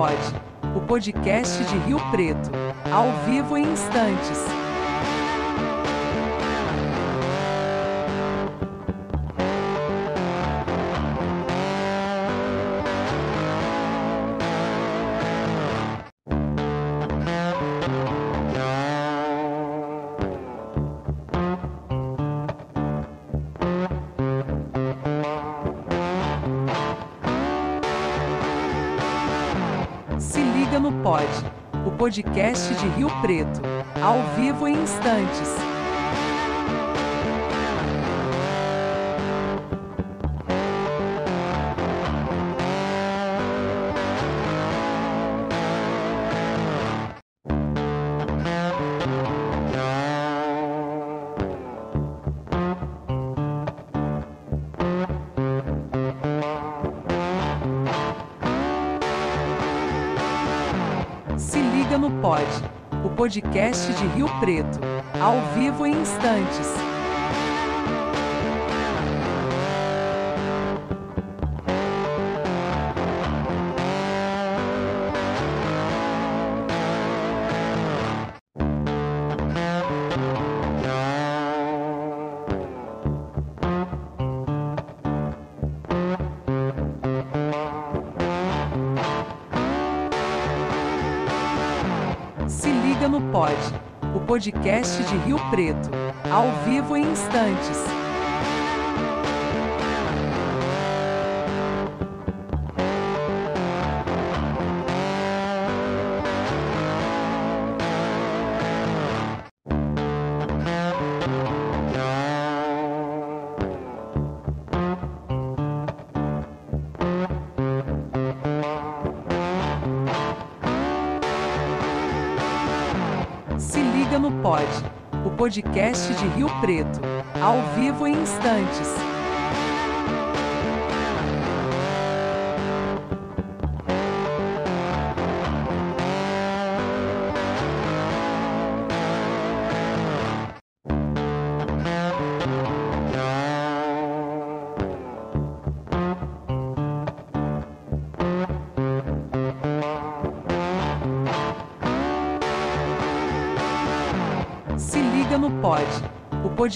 Pod, o podcast de Rio Preto, ao vivo em instantes. podcast de Rio Preto. Ao vivo em instantes. podcast de Rio Preto. Ao vivo em instantes. podcast de Rio Preto. Ao vivo em instantes. podcast de Rio Preto. Ao vivo em instantes.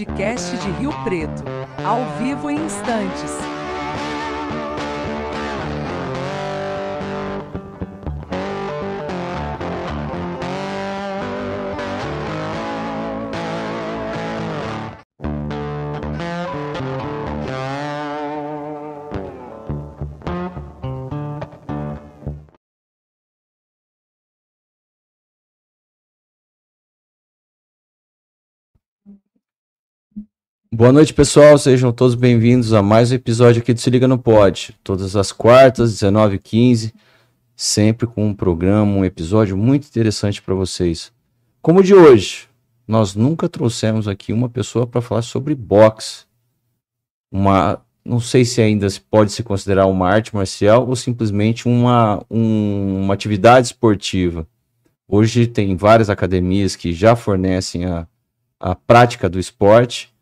podcast de Rio Preto. Ao vivo em instantes. Boa noite, pessoal. Sejam todos bem-vindos a mais um episódio aqui do Se Liga no Pod. Todas as quartas, 19h15, sempre com um programa, um episódio muito interessante para vocês. Como o de hoje, nós nunca trouxemos aqui uma pessoa para falar sobre boxe. Uma, não sei se ainda pode se considerar uma arte marcial ou simplesmente uma, um, uma atividade esportiva. Hoje tem várias academias que já fornecem a, a prática do esporte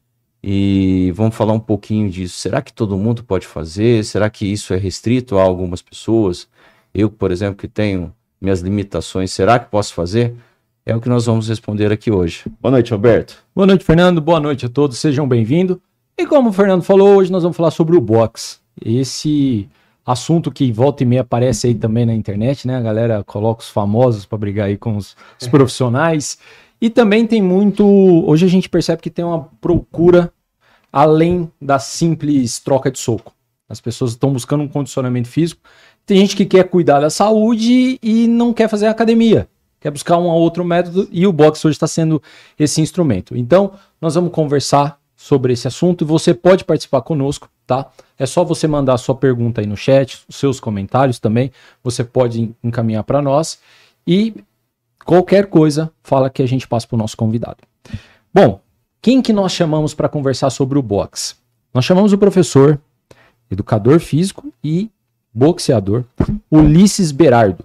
e vamos falar um pouquinho disso. Será que todo mundo pode fazer? Será que isso é restrito a algumas pessoas? Eu, por exemplo, que tenho minhas limitações, será que posso fazer? É o que nós vamos responder aqui hoje. Boa noite, Roberto. Boa noite, Fernando. Boa noite a todos. Sejam bem-vindos. E como o Fernando falou, hoje nós vamos falar sobre o box. Esse assunto que volta e meia aparece aí também na internet, né? A galera coloca os famosos para brigar aí com os, os é. profissionais. E também tem muito. Hoje a gente percebe que tem uma procura além da simples troca de soco. As pessoas estão buscando um condicionamento físico. Tem gente que quer cuidar da saúde e não quer fazer academia. Quer buscar um outro método e o boxe hoje está sendo esse instrumento. Então, nós vamos conversar sobre esse assunto e você pode participar conosco, tá? É só você mandar sua pergunta aí no chat, seus comentários também, você pode encaminhar para nós. E Qualquer coisa, fala que a gente passa para o nosso convidado. Bom, quem que nós chamamos para conversar sobre o boxe? Nós chamamos o professor, educador físico e boxeador, Ulisses Berardo.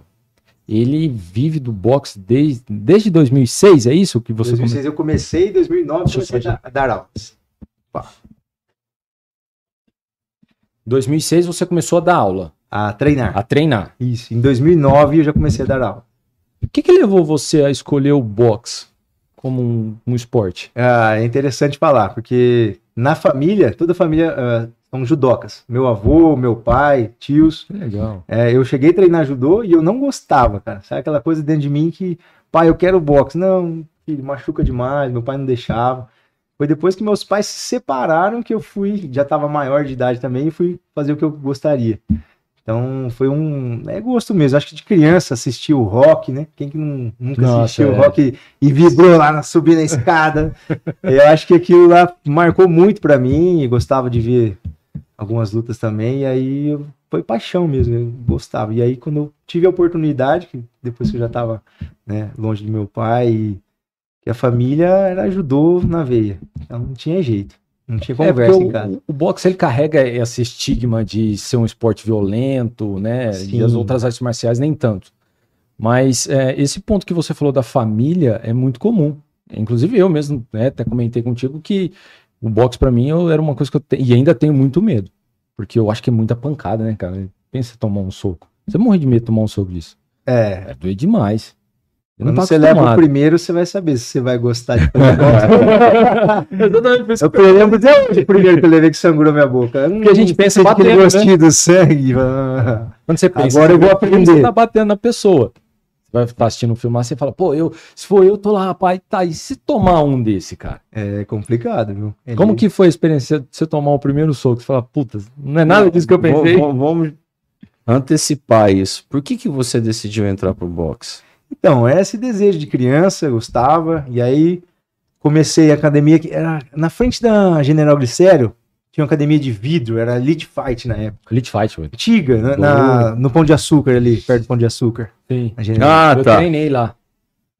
Ele vive do boxe desde, desde 2006, é isso que você 2006 come... eu comecei, em 2009 Deixa comecei eu a dar aulas. Pá. 2006 você começou a dar aula. A treinar. A treinar. Isso, em 2009 eu já comecei a dar aula. O que, que levou você a escolher o boxe como um, um esporte? Ah, é interessante falar, porque na família, toda a família uh, são judocas. Meu avô, meu pai, tios. Que legal. É, eu cheguei a treinar judô e eu não gostava, cara. Sabe aquela coisa dentro de mim que, pai, eu quero boxe. Não, filho, machuca demais, meu pai não deixava. Foi depois que meus pais se separaram que eu fui, já estava maior de idade também, e fui fazer o que eu gostaria. Então foi um. É gosto mesmo. Acho que de criança assistir o rock, né? Quem que não, nunca Nossa, assistiu o é. rock e vibrou lá na subida escada? eu acho que aquilo lá marcou muito para mim. gostava de ver algumas lutas também. E aí foi paixão mesmo. Eu gostava. E aí quando eu tive a oportunidade, que depois que eu já tava né, longe do meu pai, e, a família ajudou na veia. Então não tinha jeito. Não tinha é, conversa, é em casa. O, o boxe ele carrega esse estigma de ser um esporte violento, né? Sim. E as outras artes marciais nem tanto. Mas é, esse ponto que você falou da família é muito comum. Inclusive eu mesmo, né, até comentei contigo que o boxe para mim eu, era uma coisa que eu te... e ainda tenho muito medo, porque eu acho que é muita pancada, né, cara? Pensa tomar um soco. Você morre de medo de tomar um soco disso. É. É doer demais. Eu Quando você leva o primeiro, você vai saber se você vai gostar de Exatamente. Eu lembro de é onde o primeiro que eu levei que sangrou minha boca. Hum, Porque a gente pensa que aquele gostinho né? do sangue. Quando você pensa, agora eu vou aprender. Você tá batendo na pessoa. Você vai estar assistindo um filme assim e fala, pô, eu, se for eu, tô lá, rapaz, tá. E se tomar um desse, cara? É complicado, viu? Ele... Como que foi a experiência de você tomar o primeiro soco? Você fala, puta, não é nada é, disso que eu pensei. Vamos, vamos antecipar isso. Por que, que você decidiu entrar pro boxe? Então, é esse desejo de criança, eu gostava, e aí comecei a academia que era na frente da General Glicério, tinha uma academia de vidro, era Elite Fight na época. Elite Fight, Antiga, na, na, né? no Pão de Açúcar ali, perto do Pão de Açúcar. Sim. Ah, eu tá. treinei lá.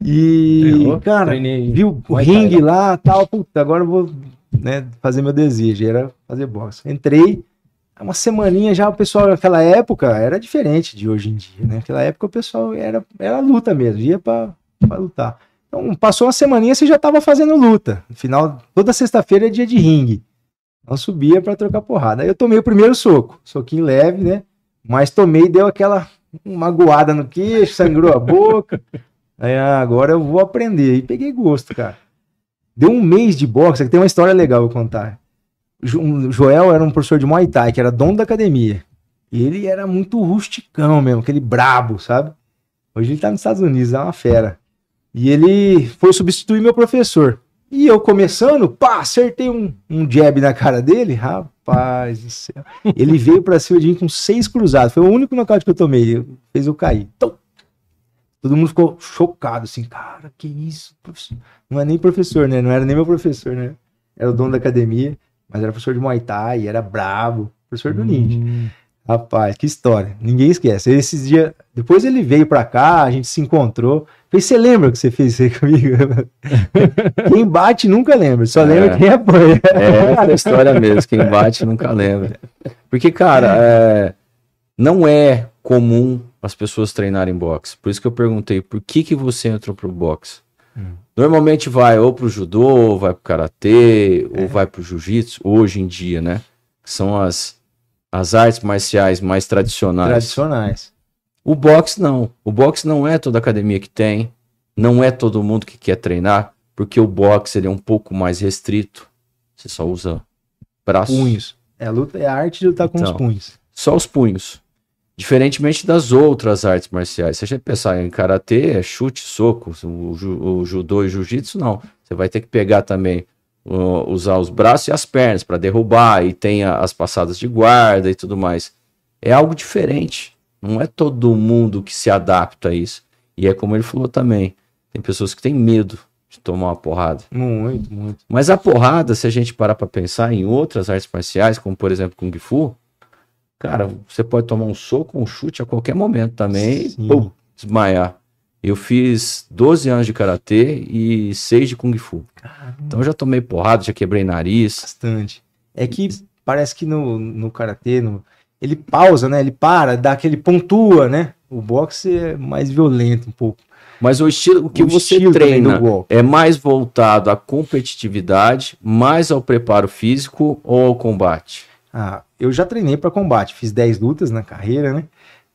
E, cara, treinei. viu o ringue lá, tal, puta, agora eu vou né, fazer meu desejo, era fazer boxe. Entrei, uma semaninha já o pessoal naquela época era diferente de hoje em dia, né? Naquela época o pessoal era, era luta mesmo, ia para lutar. Então passou uma semaninha você já estava fazendo luta. No final, toda sexta-feira é dia de ringue. Então subia para trocar porrada. Aí eu tomei o primeiro soco, soquinho leve, né? Mas tomei e deu aquela magoada no queixo, sangrou a boca. Aí ah, agora eu vou aprender. E peguei gosto, cara. Deu um mês de boxe, que tem uma história legal eu contar. Joel era um professor de Muay Thai, que era dono da academia. Ele era muito rusticão mesmo, aquele brabo, sabe? Hoje ele tá nos Estados Unidos, é uma fera. E ele foi substituir meu professor. E eu começando, pá, acertei um, um jab na cara dele, rapaz do céu. Ele veio pra cima de mim com seis cruzados. Foi o único nocaute que eu tomei. Ele fez eu cair. Tom. Todo mundo ficou chocado, assim, cara, que isso? Professor? Não é nem professor, né? Não era nem meu professor, né? Era o dono da academia mas era professor de Muay Thai, era brabo, professor do hum. Ninja. Rapaz, que história. Ninguém esquece. Esses dias, depois ele veio pra cá, a gente se encontrou. Falei, você lembra o que você fez isso aí comigo? quem bate nunca lembra, só é. lembra quem apanha. É essa história mesmo, quem bate nunca lembra. Porque, cara, é. é, não é comum as pessoas treinarem boxe. Por isso que eu perguntei, por que que você entrou pro boxe? Hum. Normalmente vai ou pro judô, ou vai pro karatê, é. ou vai pro jiu-jitsu, hoje em dia, né? São as, as artes marciais mais tradicionais. Tradicionais. O boxe não. O boxe não é toda academia que tem, não é todo mundo que quer treinar, porque o boxe ele é um pouco mais restrito. Você só usa braços. Punhos. É a, luta, é a arte de lutar com então, os punhos. Só os punhos. Diferentemente das outras artes marciais. Se a gente pensar em karatê, é chute, soco, o, o judô e jiu-jitsu, não. Você vai ter que pegar também, uh, usar os braços e as pernas para derrubar, e tem a, as passadas de guarda e tudo mais. É algo diferente. Não é todo mundo que se adapta a isso. E é como ele falou também: tem pessoas que têm medo de tomar uma porrada. Muito, muito. Mas a porrada, se a gente parar para pensar em outras artes marciais, como por exemplo Kung Fu, cara, você pode tomar um soco, um chute a qualquer momento também Sim. e pum, desmaiar. Eu fiz 12 anos de karatê e 6 de kung fu. Caramba. Então já tomei porrada, já quebrei nariz. Bastante. É que parece que no, no karatê no, ele pausa, né? Ele para, dá aquele pontua, né? O boxe é mais violento um pouco. Mas o estilo o que o você estilo treina é mais voltado à competitividade, mais ao preparo físico ou ao combate? Ah, eu já treinei para combate, fiz 10 lutas na carreira, né?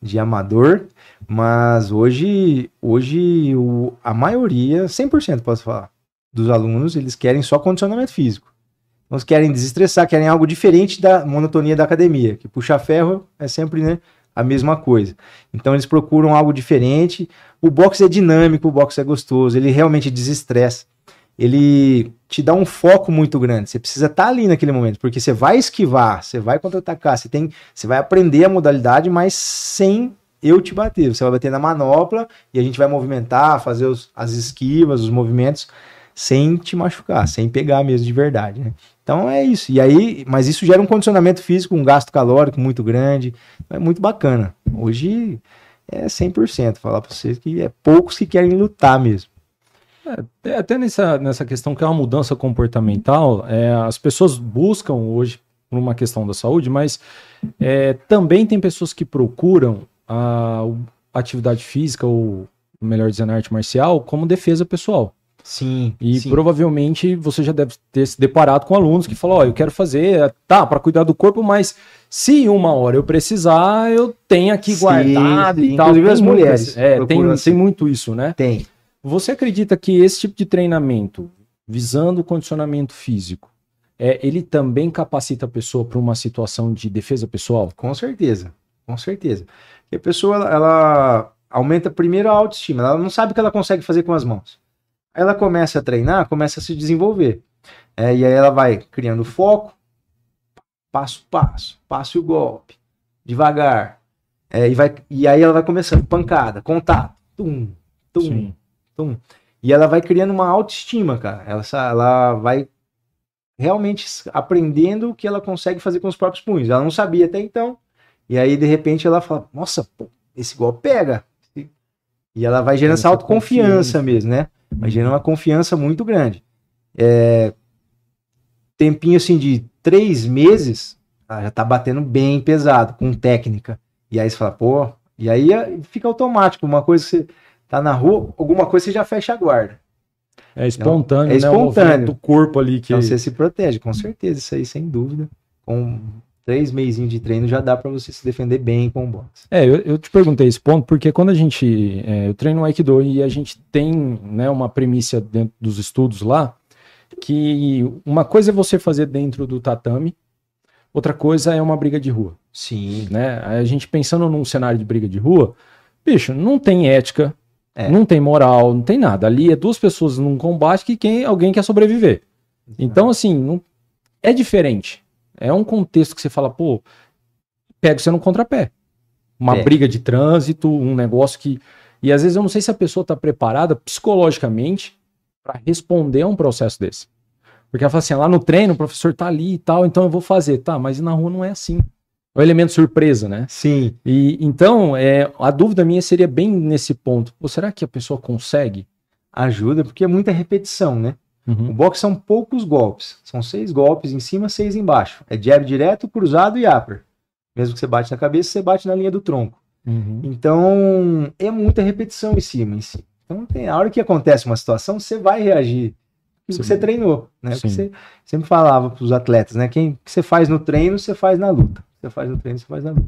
De amador, mas hoje, hoje o, a maioria, 100% posso falar, dos alunos, eles querem só condicionamento físico. Então, eles querem desestressar, querem algo diferente da monotonia da academia, que puxar ferro é sempre, né? a mesma coisa. Então eles procuram algo diferente. O boxe é dinâmico, o boxe é gostoso, ele realmente desestressa ele te dá um foco muito grande. Você precisa estar tá ali naquele momento, porque você vai esquivar, você vai contra-atacar, você, tem, você vai aprender a modalidade, mas sem eu te bater. Você vai bater na manopla e a gente vai movimentar, fazer os, as esquivas, os movimentos, sem te machucar, sem pegar mesmo de verdade, né? Então é isso. E aí, mas isso gera um condicionamento físico, um gasto calórico muito grande. É muito bacana. Hoje é 100%. Falar para vocês que é poucos que querem lutar mesmo. É, é, até nessa, nessa questão que é uma mudança comportamental, é, as pessoas buscam hoje por uma questão da saúde, mas é, também tem pessoas que procuram a, a atividade física, ou melhor dizendo, a arte marcial, como defesa pessoal. Sim. E sim. provavelmente você já deve ter se deparado com alunos que falam: Ó, oh, eu quero fazer, é, tá, para cuidar do corpo, mas se uma hora eu precisar, eu tenho aqui guardado sim. e tal. Inclusive tem as mulheres. É, tem, assim. tem muito isso, né? Tem. Você acredita que esse tipo de treinamento, visando o condicionamento físico, é, ele também capacita a pessoa para uma situação de defesa pessoal? Com certeza, com certeza. Porque a pessoa, ela aumenta primeiro a autoestima, ela não sabe o que ela consegue fazer com as mãos. Aí ela começa a treinar, começa a se desenvolver. É, e aí ela vai criando foco, passo a passo, passo e o golpe, devagar. É, e, vai, e aí ela vai começando, pancada, contato, tum, tum, Sim. Tum. E ela vai criando uma autoestima, cara. Ela, ela vai realmente aprendendo o que ela consegue fazer com os próprios punhos. Ela não sabia até então. E aí, de repente, ela fala: Nossa, pô, esse golpe pega. E ela vai gerando essa autoconfiança mesmo, né? Vai gerando uma confiança muito grande. É... Tempinho assim de três meses, ela já tá batendo bem pesado, com técnica. E aí você fala, pô. E aí eh, fica automático, uma coisa que você tá na rua, alguma coisa você já fecha a guarda. É espontâneo, então, é né? espontâneo. Né? do corpo ali que. Então você se protege, com certeza, isso aí, sem dúvida. Com três meses de treino já dá para você se defender bem com o boxe. É, eu, eu, te perguntei esse ponto porque quando a gente, é, eu treino o Aikido e a gente tem né, uma premissa dentro dos estudos lá que uma coisa é você fazer dentro do tatame, outra coisa é uma briga de rua. Sim. Né? A gente pensando num cenário de briga de rua, bicho, não tem ética, é. Não tem moral, não tem nada. Ali é duas pessoas num combate que quem, alguém quer sobreviver. Exato. Então, assim, não, é diferente. É um contexto que você fala, pô, pega você no contrapé. Uma é. briga de trânsito, um negócio que. E às vezes eu não sei se a pessoa está preparada psicologicamente para responder a um processo desse. Porque ela fala assim, ah, lá no treino o professor tá ali e tal, então eu vou fazer. Tá, mas na rua não é assim o é elemento surpresa, né? Sim. E então, é, a dúvida minha seria bem nesse ponto. Pô, será que a pessoa consegue? Ajuda, porque é muita repetição, né? Uhum. O boxe são poucos golpes. São seis golpes em cima, seis embaixo. É jab direto, cruzado e upper. Mesmo que você bate na cabeça, você bate na linha do tronco. Uhum. Então, é muita repetição em cima, em cima. Então, tem, a hora que acontece uma situação, você vai reagir Isso que você treinou, né? que você sempre falava para os atletas, né? Quem que você faz no treino, você faz na luta. Você faz no treino, você faz na luta.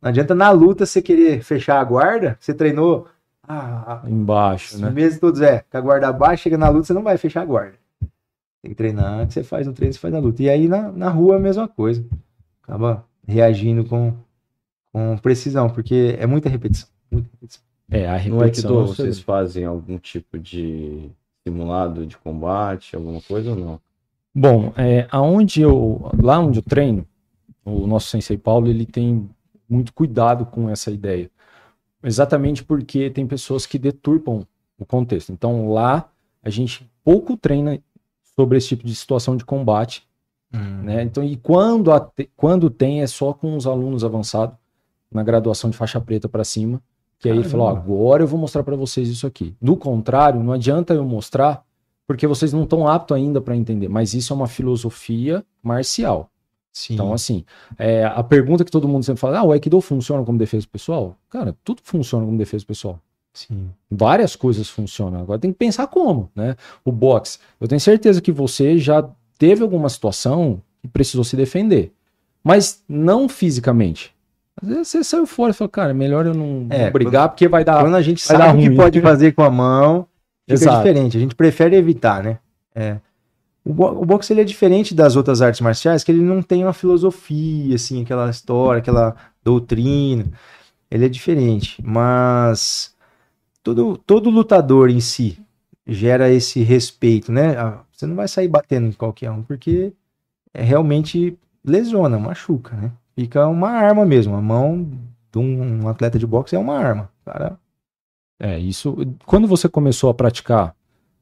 Não adianta na luta você querer fechar a guarda, você treinou ah, ah embaixo, né? Meses todos é, com a guarda abaixo, chega na luta, você não vai fechar a guarda. Tem que treinar, que você faz no treino, você faz na luta. E aí na, na rua é a mesma coisa. Acaba reagindo com, com precisão, porque é muita repetição. Muita repetição. É, a repetição. Não é que vocês fazem algum tipo de simulado de combate, alguma coisa ou não? Bom, é, aonde eu. Lá onde eu treino, o nosso sensei Paulo, ele tem muito cuidado com essa ideia. Exatamente porque tem pessoas que deturpam o contexto. Então lá a gente pouco treina sobre esse tipo de situação de combate, uhum. né? Então e quando a, quando tem é só com os alunos avançados na graduação de faixa preta para cima, que aí ele falou, agora eu vou mostrar para vocês isso aqui. Do contrário, não adianta eu mostrar porque vocês não estão aptos ainda para entender, mas isso é uma filosofia marcial. Sim. Então, assim, é, a pergunta que todo mundo sempre fala, ah, o Aikido funciona como defesa pessoal? Cara, tudo funciona como defesa pessoal. Sim. Várias coisas funcionam. Agora tem que pensar como, né? O boxe, eu tenho certeza que você já teve alguma situação e precisou se defender, mas não fisicamente. Às vezes você saiu fora e falou, cara, melhor eu não, é, brigar quando, porque vai dar. Quando a gente sabe o que pode fazer com a mão, fica Exato. diferente. A gente prefere evitar, né? É. O, o boxe ele é diferente das outras artes marciais, que ele não tem uma filosofia, assim, aquela história, aquela doutrina. Ele é diferente, mas todo, todo lutador em si gera esse respeito, né? Ah, você não vai sair batendo em qualquer um, porque é realmente lesiona, machuca, né? Fica uma arma mesmo. A mão de um atleta de boxe é uma arma, cara. É, isso. Quando você começou a praticar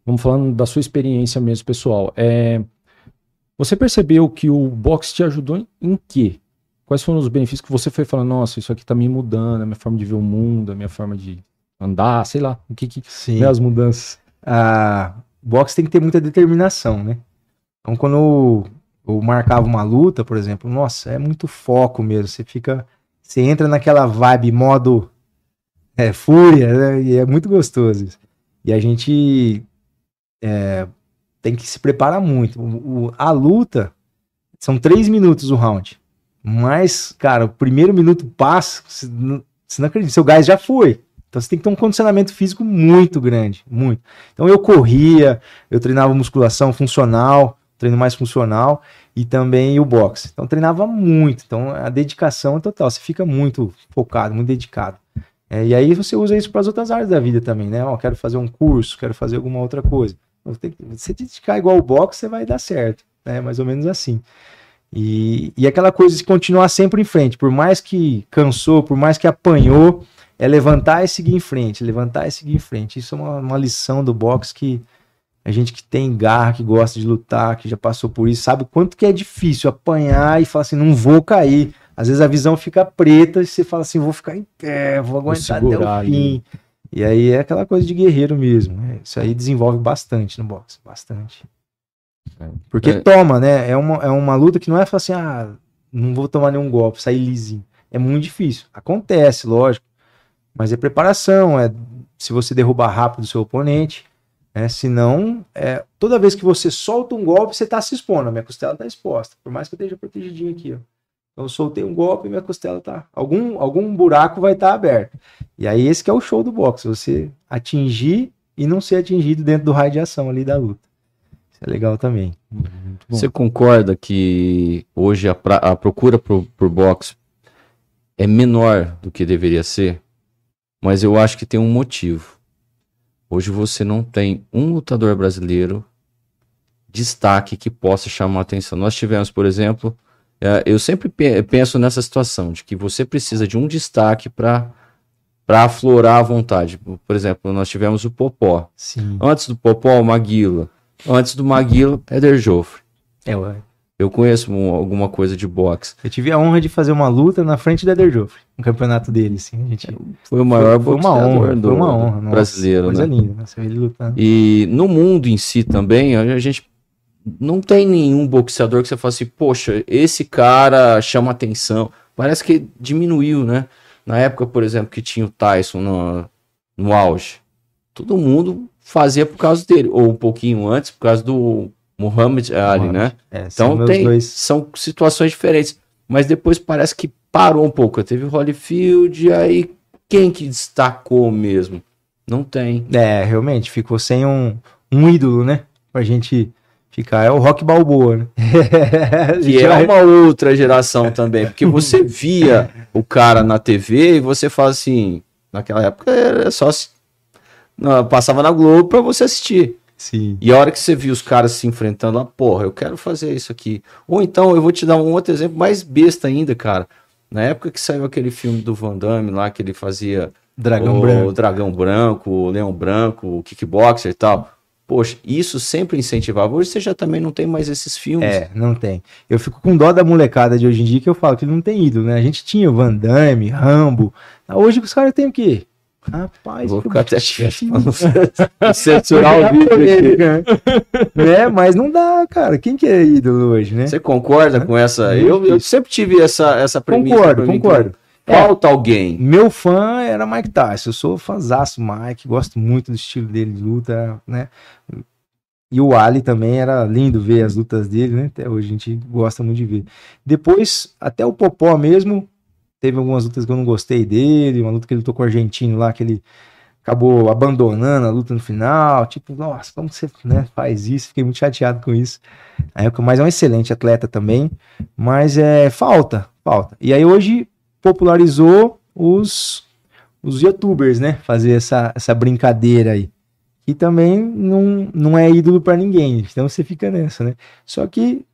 vamos falando da sua experiência mesmo, pessoal. É, você percebeu que o box te ajudou em, em quê? Quais foram os benefícios que você foi falando, nossa, isso aqui tá me mudando, a minha forma de ver o mundo, a minha forma de andar, sei lá, o que que... Sim. Né, as mudanças. Ah, boxe tem que ter muita determinação, né? Então, quando eu, eu, marcava uma luta, por exemplo, nossa, é muito foco mesmo. Você fica. Você entra naquela vibe modo é, fúria, né? E é muito gostoso isso. E a gente é, tem que se preparar muito. O, o, a luta são três minutos o round. Mas, cara, o primeiro minuto passa, você não, você não acredita, seu gás já foi. Então você tem que ter um condicionamento físico muito grande, muito. Então eu corria, eu treinava musculação funcional, treino mais funcional e também o boxe. Então treinava muito, então a dedicação é total, você fica muito focado, muito dedicado. É, e aí você usa isso para as outras áreas da vida também, né? Ó, quero fazer um curso, quero fazer alguma outra coisa. Você se dedicar igual o boxe, você vai dar certo. Né? Mais ou menos assim. E, e aquela coisa de continuar sempre em frente, por mais que cansou, por mais que apanhou, é levantar e seguir em frente, levantar e seguir em frente. Isso é uma, uma lição do boxe que a gente que tem garra, que gosta de lutar, que já passou por isso, sabe o quanto que é difícil apanhar e falar assim, não vou cair. Às vezes a visão fica preta e você fala assim, vou ficar em pé, vou aguentar vou até o fim. E aí é aquela coisa de guerreiro mesmo. Né? Isso aí desenvolve bastante no boxe, bastante. Porque é. é. toma, né? É uma, é uma luta que não é assim, ah, não vou tomar nenhum golpe, sair lisinho. É muito difícil. Acontece, lógico. Mas é preparação, é se você derrubar rápido o seu oponente. Né? Senão, é, toda vez que você solta um golpe, você está se expondo. A minha costela está exposta. Por mais que eu esteja protegidinho aqui. Ó. Eu soltei um golpe e minha costela tá. Algum, algum buraco vai estar tá aberto. E aí esse que é o show do boxe. Você atingir e não ser atingido dentro do raio de ação ali da luta. Isso é legal também. Você concorda que hoje a, pra, a procura por, por boxe é menor do que deveria ser? Mas eu acho que tem um motivo. Hoje você não tem um lutador brasileiro destaque que possa chamar a atenção. Nós tivemos, por exemplo, é, eu sempre penso nessa situação de que você precisa de um destaque para para aflorar a vontade. Por exemplo, nós tivemos o Popó. Sim. Antes do Popó, o Maguila. Antes do Maguila, Éder Joffre. É, ué. Eu conheço um, alguma coisa de boxe. Eu tive a honra de fazer uma luta na frente do Éder Joffre, um campeonato dele, a Gente... Foi o maior foi, foi uma honra, do, foi uma honra, brasileiro, nossa, coisa né? linda, né, você ele lutando. E no mundo em si também, a gente não tem nenhum boxeador que você fala assim, poxa, esse cara chama atenção. Parece que diminuiu, né? Na época, por exemplo, que tinha o Tyson no, no auge, todo mundo fazia por causa dele, ou um pouquinho antes, por causa do Muhammad Ali, né? Muhammad. né? É, então tem, dois. são situações diferentes. Mas depois parece que parou um pouco. Teve o Holyfield, aí quem que destacou mesmo? Não tem. É, realmente, ficou sem um, um ídolo, né? Pra gente ficar. É o rock balboa, né? que é uma outra geração também. Porque você via o cara na TV e você fala assim. Naquela época era só. Não, passava na Globo pra você assistir. Sim. E a hora que você viu os caras se enfrentando, a porra, eu quero fazer isso aqui. Ou então, eu vou te dar um outro exemplo mais besta ainda, cara. Na época que saiu aquele filme do Van Damme lá, que ele fazia Dragão o, Branco. O Dragão Branco, o Leão Branco, o Kickboxer e tal. Poxa, isso sempre incentivava. Hoje você já também não tem mais esses filmes. É, não tem. Eu fico com dó da molecada de hoje em dia que eu falo que não tem ídolo, né? A gente tinha Van Damme, Rambo. Hoje os caras têm o quê? Rapaz, vou ficar até censurar o vídeo aqui. Né? né? Mas não dá, cara. Quem que é ídolo hoje, né? Você concorda com essa? Eu, eu sempre tive essa, essa premissa. Concordo, concordo. É. Falta é, alguém. Meu fã era Mike Tyson. Eu sou fãzaço Mike, gosto muito do estilo dele de luta, né? E o Ali também era lindo ver as lutas dele, né? Até hoje a gente gosta muito de ver. Depois, até o Popó mesmo, teve algumas lutas que eu não gostei dele, uma luta que ele lutou com o argentino lá, que ele acabou abandonando a luta no final. Tipo, nossa, como você né, faz isso? Fiquei muito chateado com isso. Aí, mas é um excelente atleta também, mas é falta, falta. E aí hoje popularizou os, os youtubers, né? Fazer essa, essa brincadeira aí. E também não, não é ídolo para ninguém, então você fica nessa, né? Só que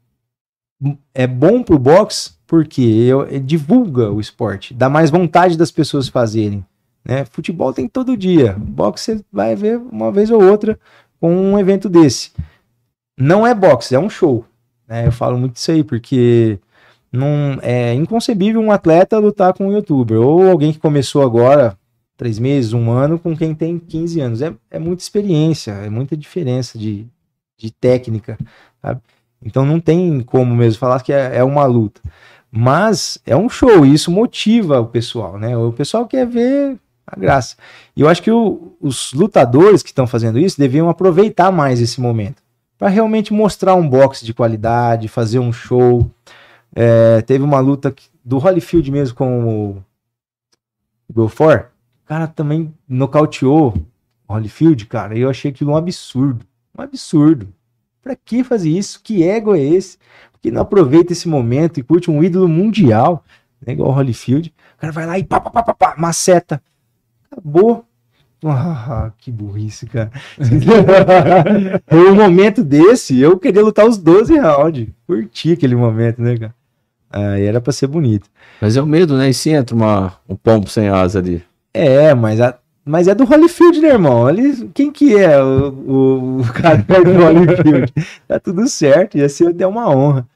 é bom pro box porque eu, é, divulga o esporte, dá mais vontade das pessoas fazerem. Né? Futebol tem todo dia, boxe você vai ver uma vez ou outra com um evento desse. Não é boxe, é um show. Né? Eu falo muito isso aí porque num, é inconcebível um atleta lutar com um youtuber ou alguém que começou agora, três meses, um ano, com quem tem 15 anos. É, é muita experiência, é muita diferença de, de técnica, sabe? Então não tem como mesmo falar que é, é uma luta. Mas é um show e isso motiva o pessoal, né? O pessoal quer ver a graça. E eu acho que o, os lutadores que estão fazendo isso deviam aproveitar mais esse momento para realmente mostrar um boxe de qualidade, fazer um show, é, teve uma luta do Holyfield mesmo com o Belfort. O cara também nocauteou o Holyfield, cara. E eu achei aquilo um absurdo. Um absurdo. Pra que fazer isso? Que ego é esse? que não aproveita esse momento e curte um ídolo mundial, né, igual o Holyfield. O cara vai lá e pá, pá, pá, pá, pá maceta. Acabou. Ah, que burrice, cara. um momento desse, eu queria lutar os 12 rounds. Curti aquele momento, né, cara? Aí era pra ser bonito. Mas é o medo, né? E se entra uma, um pombo sem asa ali? É, mas, a, mas é do Holyfield, né, irmão? Olha, quem que é o, o, o cara do Holyfield? tá tudo certo, ia ser até uma honra.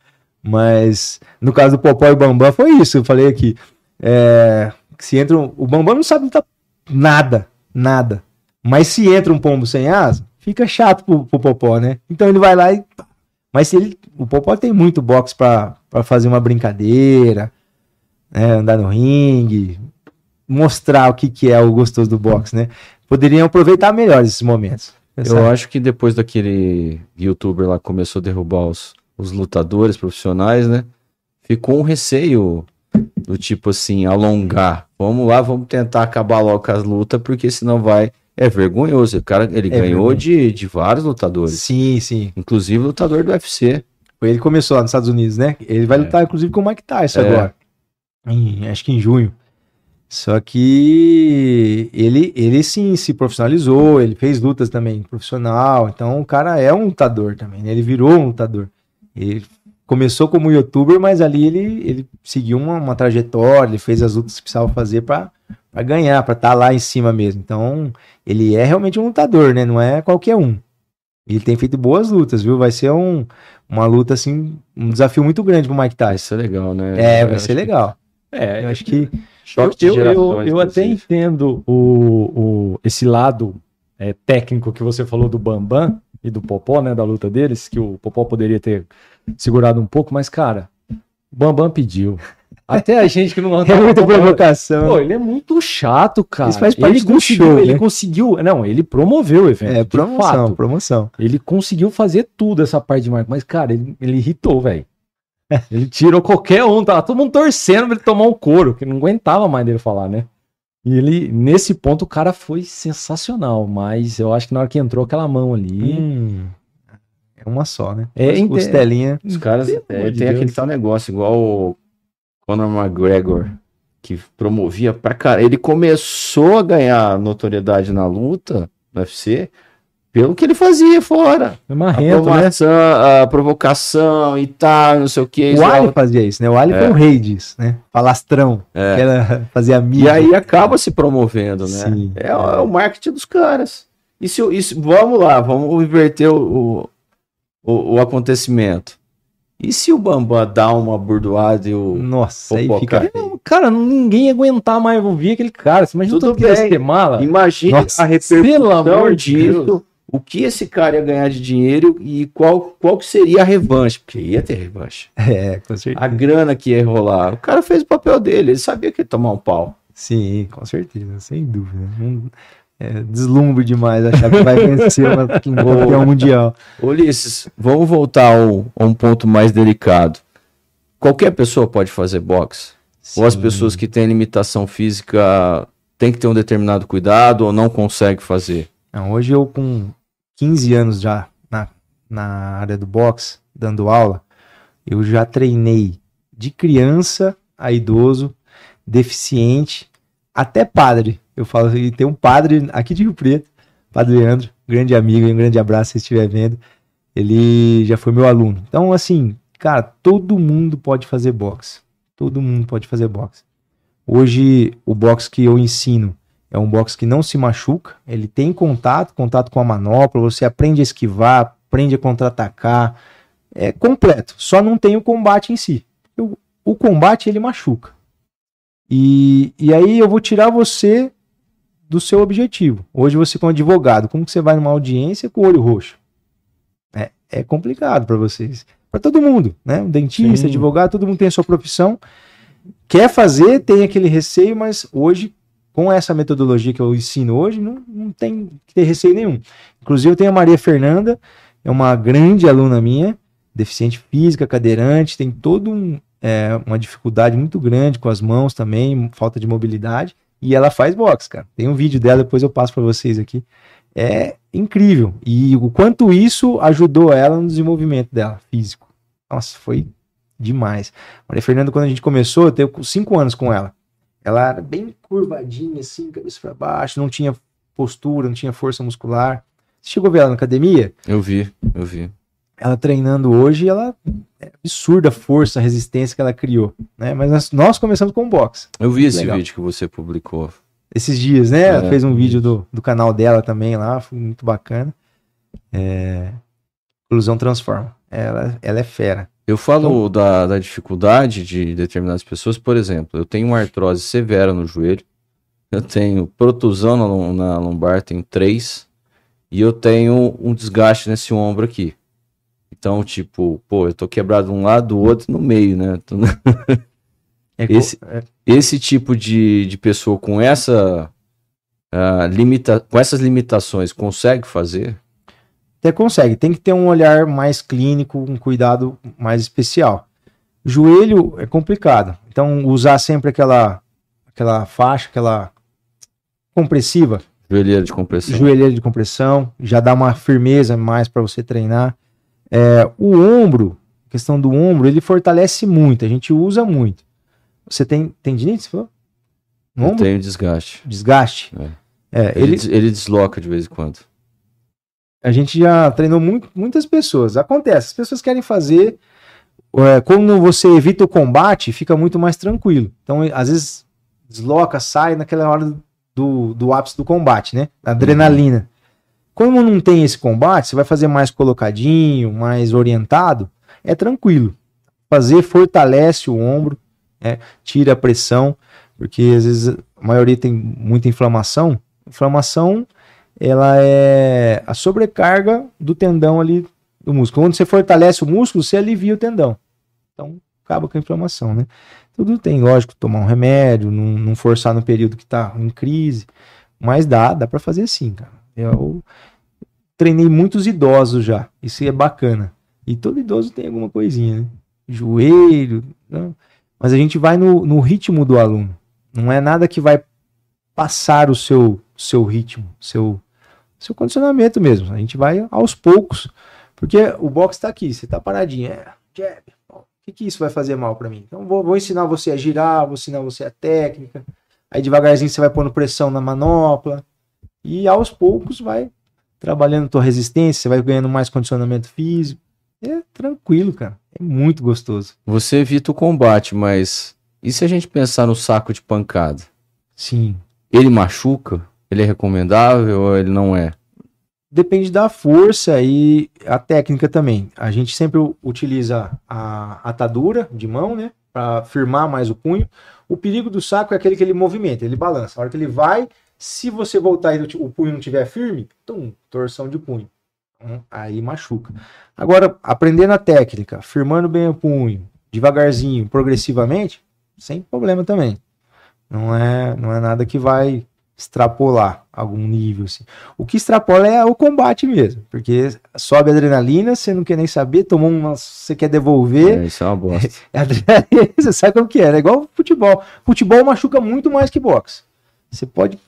Mas no caso do Popó e Bambam foi isso, eu falei aqui. É, se entra um, o Bambam não sabe lutar nada nada. Mas se entra um pombo sem asa, fica chato pro, pro Popó, né? Então ele vai lá e. Mas se ele. O Popó tem muito box para fazer uma brincadeira, né? Andar no ringue, mostrar o que, que é o gostoso do boxe, né? Poderiam aproveitar melhor esses momentos. Eu acho que depois daquele youtuber lá começou a derrubar os, os lutadores profissionais, né? Ficou um receio do tipo assim, alongar. Vamos lá, vamos tentar acabar logo com as lutas, porque senão vai. É vergonhoso. O cara, ele é ganhou de, de vários lutadores. Sim, sim. Inclusive lutador do UFC. Ele começou lá nos Estados Unidos, né? Ele vai é. lutar, inclusive, com o Mike Tyson é. agora. Em, acho que em junho. Só que ele, ele sim se profissionalizou, ele fez lutas também profissional, então o cara é um lutador também, né? ele virou um lutador. Ele começou como youtuber, mas ali ele, ele seguiu uma, uma trajetória, ele fez as lutas que precisava fazer para ganhar, para estar tá lá em cima mesmo. Então, ele é realmente um lutador, né? Não é qualquer um. Ele tem feito boas lutas, viu? Vai ser um, uma luta, assim, um desafio muito grande pro Mike Tyson. Vai ser legal, né? É, vai eu ser legal. Que... É, eu acho que. eu, eu, eu, até entendo o, o, esse lado é, técnico que você falou do Bambam, e do Popó, né, da luta deles, que o Popó poderia ter segurado um pouco, mas, cara, o Bambam pediu. Até a gente que não anda É muita provocação. Pô, ele é muito chato, cara. Isso faz parte ele do conseguiu, show, né? Ele conseguiu. Não, ele promoveu o evento. É, promoção, fato. promoção. Ele conseguiu fazer tudo essa parte de marca. Mas, cara, ele, ele irritou, velho. Ele tirou qualquer um, tava todo mundo torcendo pra ele tomar um couro, que não aguentava mais dele falar, né? E ele, nesse ponto, o cara foi sensacional, mas eu acho que na hora que entrou aquela mão ali. Hum, é uma só, né? É, As costelinha. Então, os caras. É, tem Deus. aquele tal negócio, igual o Conor McGregor, que promovia pra cara. Ele começou a ganhar notoriedade na luta, no UFC, pelo que ele fazia fora. É marrento, né? a provocação e tal, não sei o que. O é Ali fazia isso, né? O Ali é. foi o rei disso, né? Falastrão. É. Que era, E aí acaba se promovendo, né? Sim, é, é, é, o marketing dos caras. E se, e se, vamos lá, vamos inverter o, o, o acontecimento. E se o Bambam dá uma burdoada e o. Nossa, aí fica. Cara, ninguém ia aguentar mais ouvir aquele cara. Você imagina Tudo bem. Mala. Imagina Nossa, a repercussão pelo amor disso o que esse cara ia ganhar de dinheiro e qual, qual que seria a revanche, porque ia ter revanche. É, com certeza. A grana que ia rolar. O cara fez o papel dele, ele sabia que ia tomar um pau. Sim, com certeza, sem dúvida. Hum, é, deslumbre demais achar que vai vencer uma, um campeão mundial. Ulisses, vamos voltar a um, a um, ponto mais delicado. Qualquer pessoa pode fazer boxe? Sim. Ou as pessoas que têm limitação física têm que ter um determinado cuidado ou não conseguem fazer? Não, hoje eu com 15 anos já na, na área do boxe, dando aula, eu já treinei de criança a idoso, deficiente, até padre. Eu falo, e assim, tem um padre aqui de Rio Preto, Padre Leandro, grande amigo, um grande abraço se estiver vendo. Ele já foi meu aluno. Então, assim, cara, todo mundo pode fazer boxe. Todo mundo pode fazer boxe. Hoje, o boxe que eu ensino é um box que não se machuca, ele tem contato, contato com a manopla, você aprende a esquivar, aprende a contra-atacar. É completo, só não tem o combate em si. Eu, o combate ele machuca. E, e aí eu vou tirar você do seu objetivo. Hoje você como advogado, como que você vai numa audiência com o olho roxo? É, é complicado para vocês, para todo mundo, né? Um dentista, Sim. advogado, todo mundo tem a sua profissão, quer fazer, tem aquele receio, mas hoje com essa metodologia que eu ensino hoje, não, não tem que ter receio nenhum. Inclusive, eu tenho a Maria Fernanda, é uma grande aluna minha, deficiente física, cadeirante, tem todo um, é, uma dificuldade muito grande com as mãos também, falta de mobilidade, e ela faz boxe, cara. Tem um vídeo dela, depois eu passo para vocês aqui. É incrível. E o quanto isso ajudou ela no desenvolvimento dela, físico. Nossa, foi demais. Maria Fernanda, quando a gente começou, eu tenho cinco anos com ela. Ela era bem curvadinha, assim, cabeça para baixo, não tinha postura, não tinha força muscular. Você chegou a ver ela na academia? Eu vi, eu vi. Ela treinando hoje, ela é absurda a força, a resistência que ela criou, né? Mas nós, nós começamos com boxe. Eu vi esse legal. vídeo que você publicou esses dias, né? É, ela fez um vídeo do, do canal dela também lá, foi muito bacana. É... Ilusão Transforma. Ela, ela é fera. Eu falo então... da, da dificuldade de determinadas pessoas, por exemplo, eu tenho uma artrose severa no joelho, eu tenho protusão na, na lombar, tenho três, e eu tenho um desgaste nesse ombro aqui. Então, tipo, pô, eu tô quebrado um lado, do outro, no meio, né? É esse, é. esse tipo de, de pessoa com essa uh, limita, com essas limitações consegue fazer? até consegue. Tem que ter um olhar mais clínico, um cuidado mais especial. Joelho é complicado. Então, usar sempre aquela, aquela faixa, aquela compressiva. Joelheira de compressão. Joelheira de compressão. Já dá uma firmeza mais para você treinar. É, o ombro, questão do ombro, ele fortalece muito. A gente usa muito. Você tem tendinite? Você falou? No Eu tenho desgaste. Desgaste? É. É, ele, ele... ele desloca de vez em quando. A gente já treinou muito, muitas pessoas. Acontece, as pessoas querem fazer. É, quando você evita o combate, fica muito mais tranquilo. Então, às vezes, desloca, sai naquela hora do, do ápice do combate, né? Adrenalina. Como não tem esse combate, você vai fazer mais colocadinho, mais orientado, é tranquilo. Fazer fortalece o ombro, né? tira a pressão, porque às vezes a maioria tem muita inflamação. Inflamação ela é a sobrecarga do tendão ali do músculo. Quando você fortalece o músculo, você alivia o tendão. Então, acaba com a inflamação, né? Então, tudo tem, lógico, tomar um remédio, não, não forçar no período que tá em crise, mas dá, dá para fazer sim, cara. Eu treinei muitos idosos já, isso é bacana. E todo idoso tem alguma coisinha, né? Joelho, não. Né? mas a gente vai no, no ritmo do aluno. Não é nada que vai passar o seu, seu ritmo, seu seu condicionamento mesmo. A gente vai aos poucos, porque o box está aqui, você está paradinho, é, jab. O que, que isso vai fazer mal para mim? Então vou, vou, ensinar você a girar, vou ensinar você a técnica. Aí devagarzinho você vai pondo pressão na manopla e aos poucos vai trabalhando tua resistência, você vai ganhando mais condicionamento físico. É tranquilo, cara. É muito gostoso. Você evita o combate, mas e se a gente pensar no saco de pancada? Sim. Ele machuca? Ele é recomendável ou ele não é? Depende da força e a técnica também. A gente sempre utiliza a atadura de mão, né? Para firmar mais o punho. O perigo do saco é aquele que ele movimenta, ele balança. A hora que ele vai, se você voltar e o punho não estiver firme, tum, torção de punho. Hum, aí machuca. Agora, aprendendo a técnica, firmando bem o punho, devagarzinho, progressivamente, sem problema também. Não é, não é nada que vai extrapolar algum nível. Assim. O que extrapola é o combate mesmo, porque sobe a adrenalina, você não quer nem saber, tomou uma, você quer devolver. É, isso é uma bosta. É você sabe como que é, é igual futebol. Futebol machuca muito mais que boxe. Você pode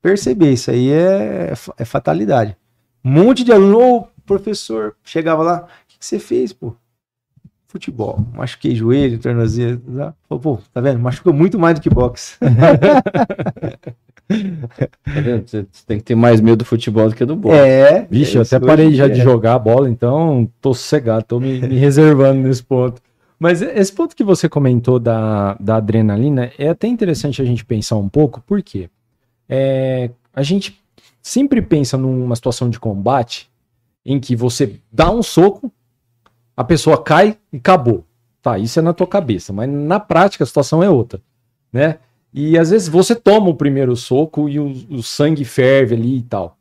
perceber, isso aí é, é fatalidade. Um monte de aluno, professor, chegava lá, o que, que você fez, pô? futebol. Machuquei joelho, tornozelo. Pô, pô, tá vendo? Machucou muito mais do que boxe. Tá você tem que ter mais medo do futebol do que do bola. É. Vixe, eu é até parei já é. de jogar a bola, então tô sossegado, tô me, me reservando nesse ponto. Mas esse ponto que você comentou da, da adrenalina é até interessante a gente pensar um pouco, porque é, a gente sempre pensa numa situação de combate em que você dá um soco, a pessoa cai e acabou. Tá, isso é na tua cabeça, mas na prática a situação é outra, né? E às vezes você toma o primeiro soco e o, o sangue ferve ali e tal.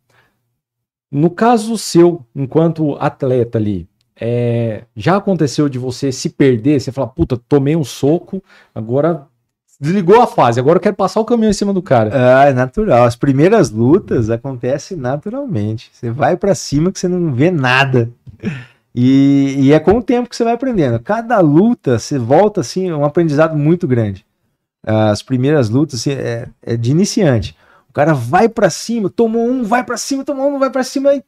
No caso seu, enquanto atleta ali, é, já aconteceu de você se perder, você fala, puta, tomei um soco, agora desligou a fase, agora eu quero passar o caminhão em cima do cara. Ah, é natural. As primeiras lutas acontecem naturalmente. Você vai para cima que você não vê nada. E, e, é com o tempo que você vai aprendendo. Cada luta, você volta assim, é um aprendizado muito grande as primeiras lutas assim, é, é, de iniciante. O cara vai para cima, tomou um, vai para cima, tomou um, vai para cima e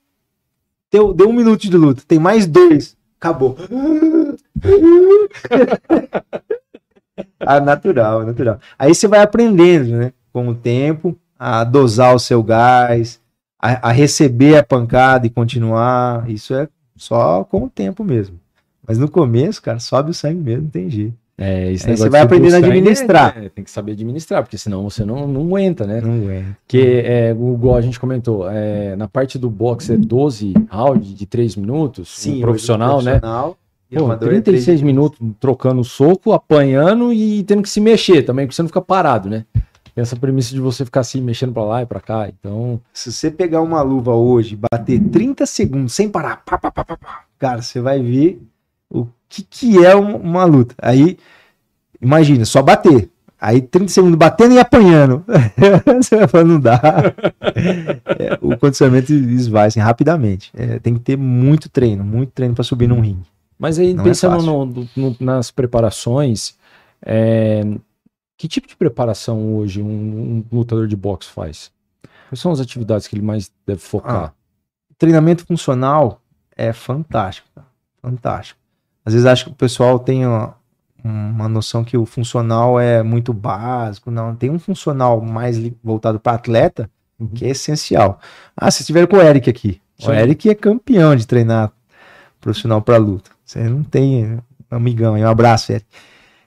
deu, deu um minuto de luta. Tem mais dois, acabou. ah, natural, natural. Aí você vai aprendendo, né? Com o tempo, a dosar o seu gás, a, a receber a pancada e continuar. Isso é só com o tempo mesmo. Mas no começo, cara, sobe o sangue mesmo, não tem jeito. É, esse você vai aprendendo a administrar. É, tem que saber administrar, porque senão você não, não aguenta, né? Não aguenta. Porque, é, igual a gente comentou, é, na parte do boxe é 12 rounds de 3 minutos, Sim, um profissional, profissional, né? Pô, 36 é minutos trocando soco, apanhando e tendo que se mexer também, porque você não fica parado, né? Tem essa premissa de você ficar assim, mexendo para lá e para cá, então... Se você pegar uma luva hoje, bater 30 segundos sem parar, pá, pá, pá, pá, pá, cara, você vai ver que, que é uma luta. Aí, imagina, só bater. Aí 30 segundos batendo e apanhando. Você vai falando, não dá. É, o condicionamento esvai assim, rapidamente. É, tem que ter muito treino, muito treino para subir num ringue. Mas aí, não é pensando é no, no, nas preparações, é, que tipo de preparação hoje um, um, lutador de boxe faz? Quais são as atividades que ele mais deve focar? Ah, treinamento funcional é fantástico, fantástico. Às vezes acho que o pessoal tem uma noção que o funcional é muito básico. Não, tem um funcional mais voltado para atleta uhum. que é essencial. Ah, vocês tiveram com o Eric aqui. Sim. O Eric é campeão de treinar profissional para luta. Você não tem é amigão aí. Um abraço, Eric.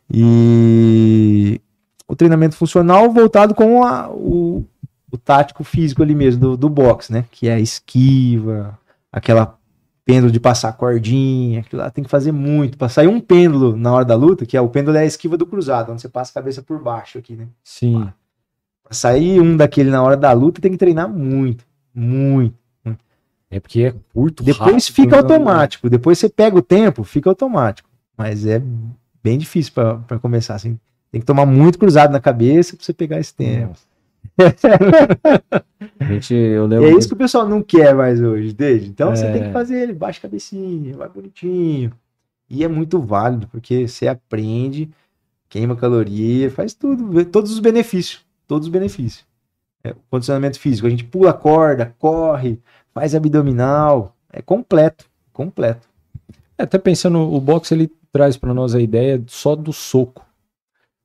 E o treinamento funcional voltado com a, o, o tático físico ali mesmo, do, do boxe, né? Que é a esquiva, aquela pêndulo de passar cordinha, aquilo lá tem que fazer muito. Pra sair um pêndulo na hora da luta, que é o pêndulo é a esquiva do cruzado, onde você passa a cabeça por baixo aqui, né? Sim. Pra sair um daquele na hora da luta, tem que treinar muito, muito. É porque é curto, Depois rápido, fica então é automático, depois você pega o tempo, fica automático. Mas é bem difícil para começar, assim. Tem que tomar muito cruzado na cabeça pra você pegar esse tempo. A gente, eu lembro... E é isso que o pessoal não quer mais hoje, desde. Então é... você tem que é. fazer ele, baixa cabecinha, vai bonitinho. E é muito válido, porque você aprende, queima caloria, faz tudo, todos os benefícios. Todos os benefícios. É, condicionamento físico, a gente pula corda, corre, faz abdominal. É completo, completo. É, até pensando, o boxe ele traz para nós a ideia só do soco.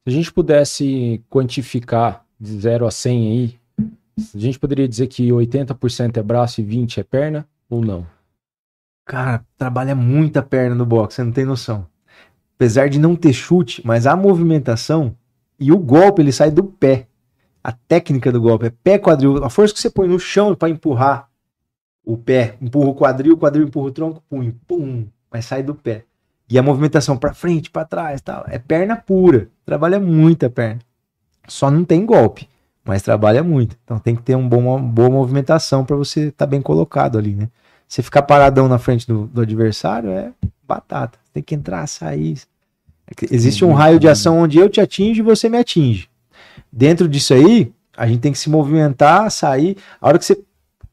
Se a gente pudesse quantificar de 0 a 100 aí, a gente poderia dizer que 80% é braço e 20% é perna ou não? Cara, trabalha muita perna no boxe, você não tem noção. Apesar de não ter chute, mas a movimentação e o golpe ele sai do pé. A técnica do golpe é pé quadril. A força que você põe no chão para empurrar o pé, empurra o quadril, o quadril empurra o tronco, punho, pum, mas sai do pé. E a movimentação para frente, para trás, tal, é perna pura. Trabalha muita perna. Só não tem golpe mas trabalha muito. Então tem que ter um bom, uma boa movimentação para você estar tá bem colocado ali, né? Você ficar paradão na frente do, do adversário é batata. Tem que entrar, sair. É existe um raio de ação onde eu te atingo e você me atinge. Dentro disso aí, a gente tem que se movimentar, sair. A hora que você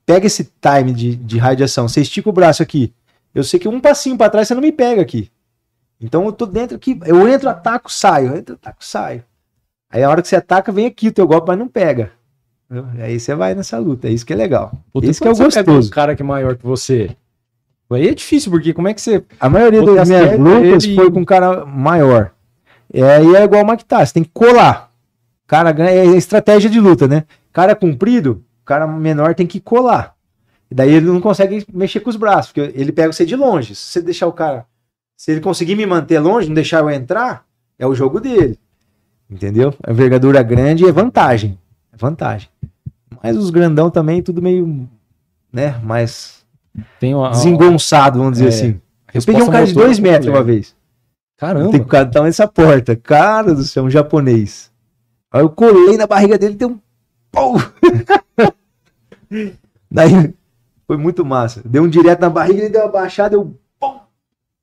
pega esse time de, de raio de ação, você estica o braço aqui. Eu sei que um passinho para trás você não me pega aqui. Então eu tô dentro aqui, eu entro, ataco, saio, eu entro, ataco, saio. Aí a hora que você ataca, vem aqui o teu golpe, mas não pega. Entendeu? Aí você vai nessa luta, é isso que é legal. Puta, é isso que é o gostoso. Um cara que é maior que você. Aí é difícil, porque como é que você. A maioria das minhas lutas e... foi com um cara maior. É, e aí é igual o Mike Tyson, tem que colar. O cara ganha, é estratégia de luta, né? Cara comprido, o cara menor tem que colar. Daí ele não consegue mexer com os braços, porque ele pega você de longe. Se você deixar o cara. Se ele conseguir me manter longe, não deixar eu entrar, é o jogo dele. Entendeu? A envergadura grande é vantagem. É vantagem. Mas os grandão também, tudo meio. né? Mais. Tem uma, desengonçado, vamos dizer é, assim. Eu peguei um cara de dois metros é. uma vez. Caramba. Tem que cara tá nessa porta. Cara do céu, um japonês. Aí eu colei na barriga dele e deu um. Pou! Daí foi muito massa. Deu um direto na barriga, ele deu uma baixada, eu. Pum!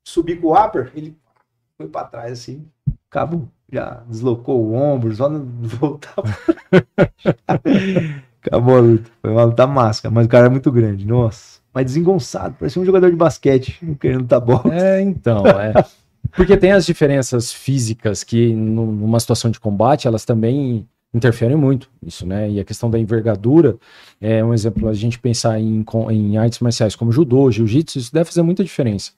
Subi com o upper, ele foi pra trás assim. Acabou já deslocou o ombro, só não voltava. Acabou a luta. Foi uma luta máscara, mas o cara é muito grande, nossa. Mas desengonçado, parecia um jogador de basquete, não querendo tá bom. É, então, é. Porque tem as diferenças físicas que, numa situação de combate, elas também interferem muito isso, né? E a questão da envergadura é um exemplo. A gente pensar em, em artes marciais como judô, jiu-jitsu, isso deve fazer muita diferença.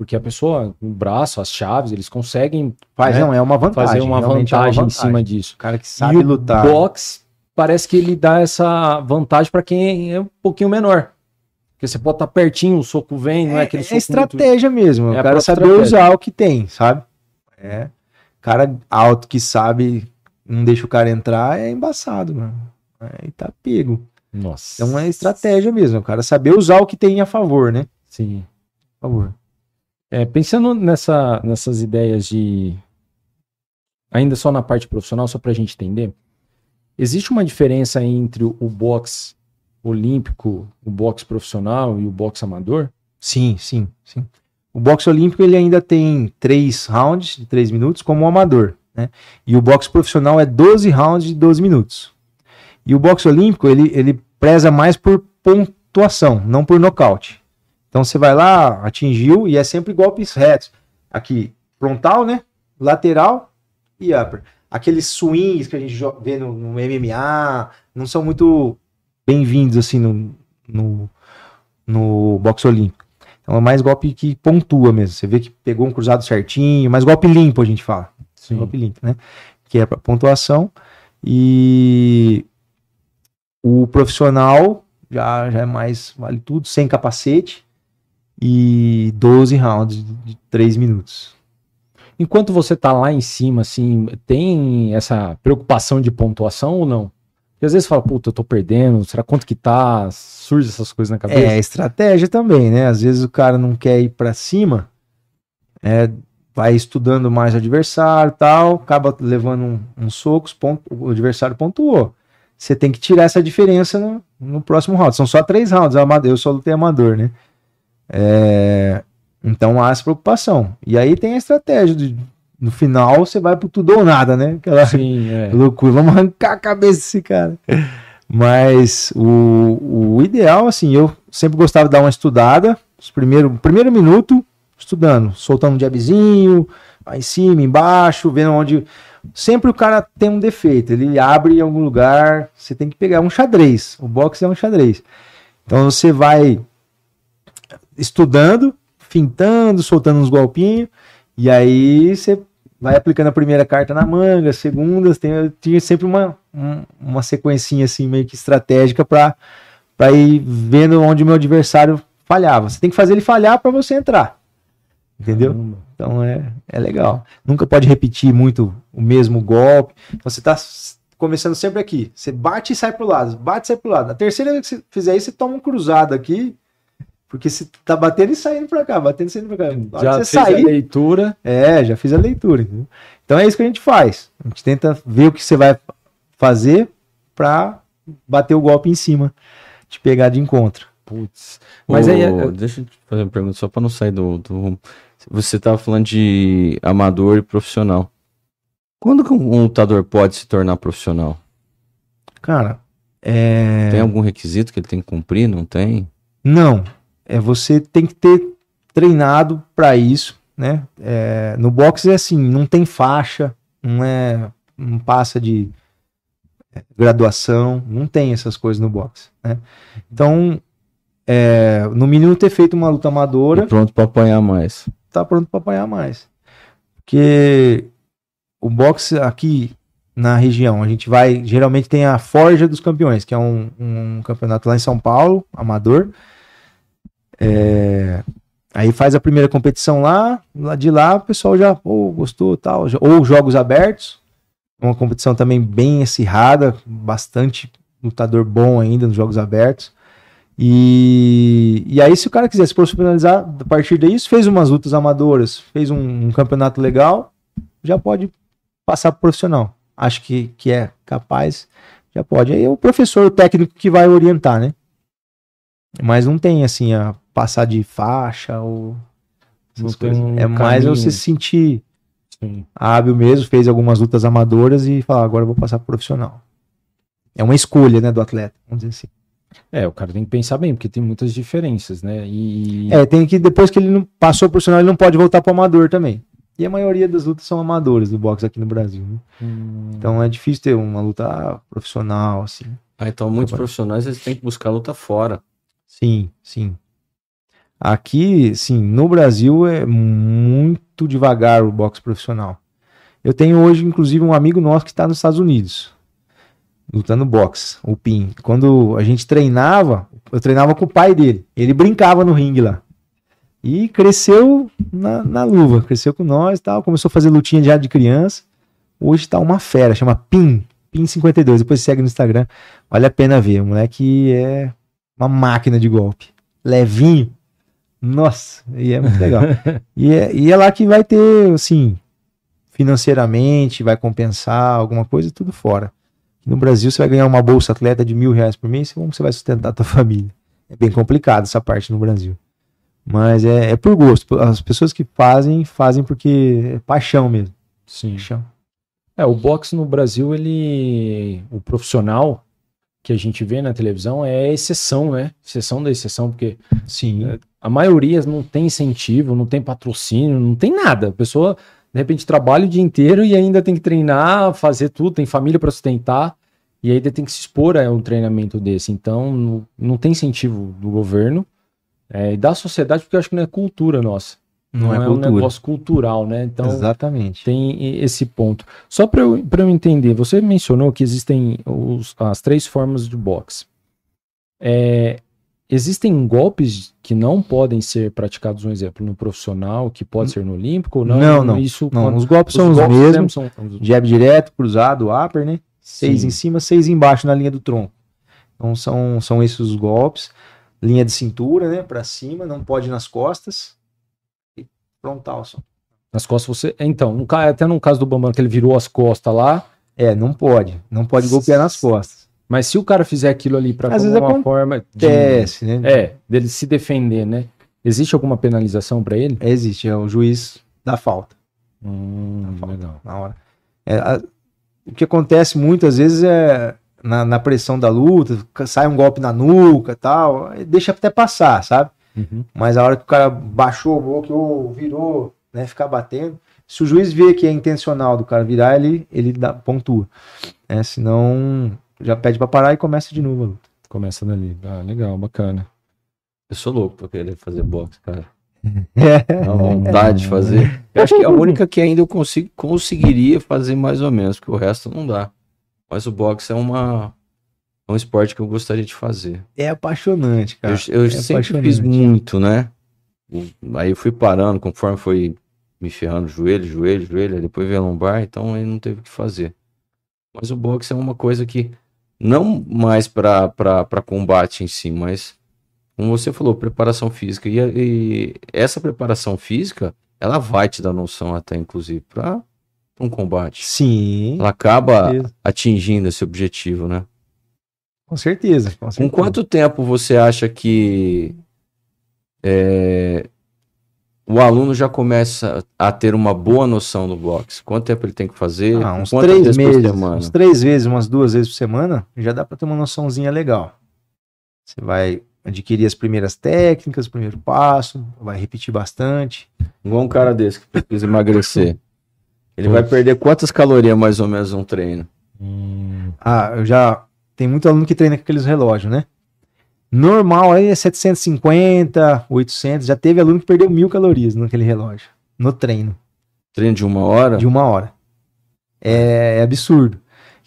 Porque a pessoa, o braço, as chaves, eles conseguem Faz, né, não, é uma vantagem, fazer uma vantagem, é uma vantagem, em cima disso. O cara que sabe e lutar. O box parece que ele dá essa vantagem para quem é um pouquinho menor. Porque você pode estar tá pertinho, o soco vem, não é, é aquele é soco. É estratégia muito... mesmo. É o cara saber estratégia. usar o que tem, sabe? É. Cara alto que sabe, não deixa o cara entrar, é embaçado, mano. Aí tá pego. Nossa. Então é estratégia mesmo, o cara saber usar o que tem a favor, né? Sim. A favor. É, pensando nessa, nessas ideias de. Ainda só na parte profissional, só para a gente entender, existe uma diferença entre o box olímpico, o box profissional e o box amador? Sim, sim, sim. O boxe olímpico ele ainda tem três rounds de três minutos, como o amador. Né? E o boxe profissional é 12 rounds de 12 minutos. E o boxe olímpico ele, ele preza mais por pontuação, não por nocaute. Então você vai lá, atingiu e é sempre golpes retos. Aqui, frontal, né? Lateral e upper. Aqueles swings que a gente vê no, no MMA não são muito bem-vindos assim no, no, no boxe olímpico. Então é mais golpe que pontua mesmo. Você vê que pegou um cruzado certinho, mas golpe limpo a gente fala. Sim. Golpe limpo, né? Que é para pontuação. E o profissional já, já é mais, vale tudo, sem capacete e 12 rounds de 3 minutos. Enquanto você tá lá em cima, assim, tem essa preocupação de pontuação ou não? Porque às vezes fala, puta, eu tô perdendo, será quanto que tá? Surge essas coisas na é, cabeça. É, estratégia também, né? Às vezes o cara não quer ir para cima, é, vai estudando mais o adversário tal, acaba levando uns um, um socos, o adversário pontuou. Você tem que tirar essa diferença no, no próximo round. São só três rounds, é eu só lutei amador, né? É, então há essa preocupação. E aí tem a estratégia de no final você vai pro tudo ou nada, né? Aquela Sim, é. loucura, vamos arrancar a cabeça desse cara. Mas o, o ideal, assim, eu sempre gostava de dar uma estudada, os primeiro, primeiro minuto, estudando, soltando um jabzinho, em cima, embaixo, vendo onde. Sempre o cara tem um defeito, ele abre em algum lugar, você tem que pegar um xadrez. O boxe é um xadrez. Então você vai estudando, fintando, soltando uns golpinhos, e aí você vai aplicando a primeira carta na manga, segundas, tem, tinha sempre uma, um, uma sequencinha assim meio que estratégica para para ir vendo onde o meu adversário falhava. Você tem que fazer ele falhar para você entrar. Entendeu? Caramba. Então é, é legal. Nunca pode repetir muito o mesmo golpe. Então você está começando sempre aqui. Você bate e sai pro lado, bate e sai pro lado. Na terceira vez que você fizer isso, você toma um cruzado aqui, porque se tá batendo e saindo para cá, batendo e saindo para cá. Já você fez sair, a leitura. É, já fiz a leitura. Entendeu? Então é isso que a gente faz. A gente tenta ver o que você vai fazer para bater o golpe em cima, te pegar de encontro. Putz. Mas aí. É... Deixa eu te fazer uma pergunta só para não sair do, do Você tava falando de amador e profissional. Quando que um lutador pode se tornar profissional? Cara, é... Tem algum requisito que ele tem que cumprir? Não tem? Não. É, você tem que ter treinado para isso, né? É, no boxe é assim, não tem faixa, não é, não passa de é, graduação, não tem essas coisas no boxe, né? Então, é, no mínimo ter feito uma luta amadora. E pronto para apanhar mais. Tá pronto para apanhar mais, porque o boxe aqui na região. A gente vai, geralmente tem a Forja dos Campeões, que é um, um campeonato lá em São Paulo, amador. É, aí faz a primeira competição lá, lá de lá o pessoal já oh, gostou tal. Ou jogos abertos, uma competição também bem acirrada, bastante lutador bom ainda nos jogos abertos. E, e aí, se o cara quiser se profissionalizar a partir disso, fez umas lutas amadoras, fez um, um campeonato legal, já pode passar para profissional. Acho que, que é capaz, já pode. Aí é o professor, o técnico que vai orientar, né? Mas não tem assim a passar de faixa ou essas coisas. Um é caminho. mais você se sentir Sim. hábil mesmo, fez algumas lutas amadoras e falar, agora eu vou passar pro profissional. É uma escolha, né, do atleta, vamos dizer assim. É, o cara tem que pensar bem, porque tem muitas diferenças, né? E... É, tem que, depois que ele não passou pro profissional, ele não pode voltar pro amador também. E a maioria das lutas são amadores do boxe aqui no Brasil, né? hum. Então é difícil ter uma luta ah, profissional, assim. Ah, então muitos profissionais eles têm que buscar luta fora. Sim, sim. Aqui, sim, no Brasil é muito devagar o boxe profissional. Eu tenho hoje, inclusive, um amigo nosso que está nos Estados Unidos, lutando boxe, o PIN. Quando a gente treinava, eu treinava com o pai dele. Ele brincava no ringue lá. E cresceu na, na luva, cresceu com nós e tal. Começou a fazer lutinha já de criança. Hoje está uma fera, chama PIN, PIN52. Depois segue no Instagram. Vale a pena ver. O moleque é uma máquina de golpe. Levinho. Nossa, e é muito legal. e, é, e é lá que vai ter, assim, financeiramente, vai compensar alguma coisa, tudo fora. No Brasil, você vai ganhar uma bolsa atleta de mil reais por mês, como você vai sustentar a tua família? É bem complicado essa parte no Brasil. Mas é, é por gosto. As pessoas que fazem, fazem porque é paixão mesmo. Sim. Paixão. É, o boxe no Brasil, ele. O profissional que a gente vê na televisão é exceção, né? Exceção da exceção, porque. Sim. É, a maioria não tem incentivo, não tem patrocínio, não tem nada. A pessoa, de repente, trabalha o dia inteiro e ainda tem que treinar, fazer tudo, tem família para sustentar. E ainda tem que se expor a um treinamento desse. Então, não, não tem incentivo do governo é, e da sociedade, porque eu acho que não é cultura nossa. Não, é não é, é cultura. um negócio cultural, né? Então, Exatamente. tem esse ponto. Só para eu, eu entender, você mencionou que existem os, as três formas de boxe. É, existem golpes que não podem ser praticados, um exemplo, no profissional, que pode ser no olímpico ou não? Não, não. Isso, não quando, os golpes os são os, golpes mesmos. São, Jab direto, cruzado, upper, né? Seis Sim. em cima, seis embaixo na linha do tronco. Então são, são esses os golpes. Linha de cintura, né? Para cima, não pode nas costas. E frontal só. Nas costas você. Então, no, até no caso do Bambam, que ele virou as costas lá. É, não pode. Não pode golpear nas costas. Mas se o cara fizer aquilo ali para alguma uma forma de. Desce, né? É, dele se defender, né? Existe alguma penalização para ele? Existe, é o juiz da falta. Hum, da falta legal. Na hora. É, a, o que acontece muitas vezes é na, na, pressão da luta, sai um golpe na nuca tal, deixa até passar, sabe? Uhum. Mas a hora que o cara baixou o boca ou virou, né, ficar batendo, se o juiz vê que é intencional do cara virar, ele, ele dá, pontua. É, senão já pede para parar e começa de novo a luta. Começa dali. Ah, legal, bacana. Eu sou louco pra querer fazer boxe, cara. É. Dá vontade de fazer. Eu acho que é a única que ainda eu consigo, conseguiria fazer mais ou menos, porque o resto não dá. Mas o boxe é uma é um esporte que eu gostaria de fazer. É apaixonante, cara. Eu, eu é sempre fiz muito, né? Aí eu fui parando, conforme foi me ferrando joelho, joelho, joelho, depois veio a lombar, então aí não teve o que fazer. Mas o boxe é uma coisa que não mais para combate em si, mas como você falou, preparação física. E, e, essa preparação física, ela vai te dar noção até, inclusive, para um combate. Sim. Ela acaba atingindo esse objetivo, né? Com certeza, com certeza. Com quanto tempo você acha que é, o aluno já começa a ter uma boa noção do boxe. Quanto tempo ele tem que fazer? Ah, uns Quantas três meses, uns três vezes, umas duas vezes por semana, já dá para ter uma noçãozinha legal. Você vai adquirir as primeiras técnicas, o primeiro passo, vai repetir bastante. Igual um cara desse que precisa emagrecer. Ele vai perder quantas calorias mais ou menos um treino? Hum. Ah, eu já. Tem muito aluno que treina com aqueles relógios, né? Normal aí é 750, 800. Já teve aluno que perdeu mil calorias naquele relógio, no treino. Treino de uma hora? De uma hora. É, é absurdo.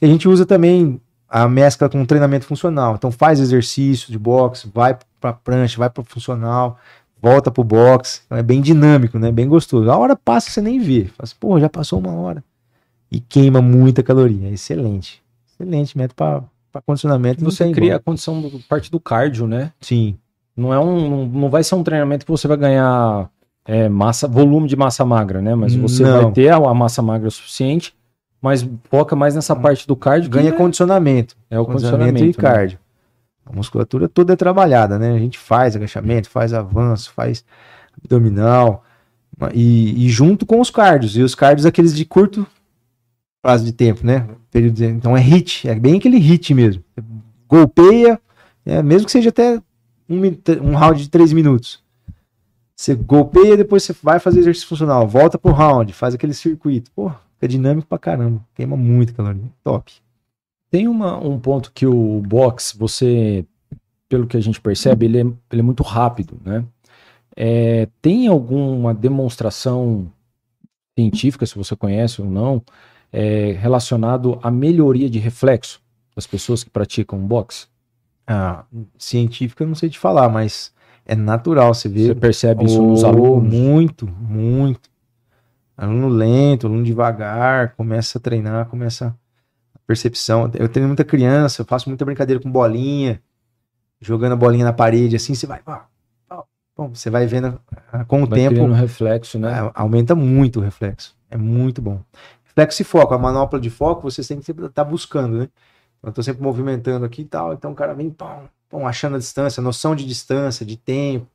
E a gente usa também a mescla com treinamento funcional. Então faz exercício de boxe, vai pra prancha, vai pro funcional, volta pro boxe. Então, é bem dinâmico, né? Bem gostoso. A hora passa você nem vê. Faz, assim, pô, já passou uma hora. E queima muita caloria. É excelente. Excelente método para condicionamento você cria igual. a condição do, parte do cardio, né? Sim. Não é um, não vai ser um treinamento que você vai ganhar é, massa, volume de massa magra, né? Mas você não. vai ter a, a, massa magra suficiente, mas foca mais nessa parte do cardio. Ganha é condicionamento. É o condicionamento, condicionamento e né? cardio. A musculatura toda é trabalhada, né? A gente faz agachamento, faz avanço, faz abdominal e, e junto com os cardios. E os cardios aqueles de curto prazo de tempo, né? Período de... Então é hit, é bem aquele hit mesmo. Você golpeia, é, mesmo que seja até um, um round de três minutos. Você golpeia, depois você vai fazer exercício funcional, volta pro round, faz aquele circuito. Pô, fica dinâmico pra caramba, queima muito caloria, top. Tem uma, um ponto que o box, você, pelo que a gente percebe, ele é, ele é muito rápido, né? É, tem alguma demonstração científica, se você conhece ou não, é, relacionado à melhoria de reflexo das pessoas que praticam boxe? Ah, científica eu não sei te falar, mas é natural, você vê. Você percebe isso oh, nos alunos? Muito, muito. Aluno lento, aluno devagar, começa a treinar, começa a percepção. Eu tenho muita criança, eu faço muita brincadeira com bolinha, jogando a bolinha na parede, assim, você vai. bom, você vai vendo ah, com o vai tempo. reflexo, né? Aumenta muito o reflexo. É muito bom foco, a manopla de foco, você sempre estar tá buscando, né? Eu estou sempre movimentando aqui e tal, então o cara vem, pão, pão, achando a distância, noção de distância, de tempo,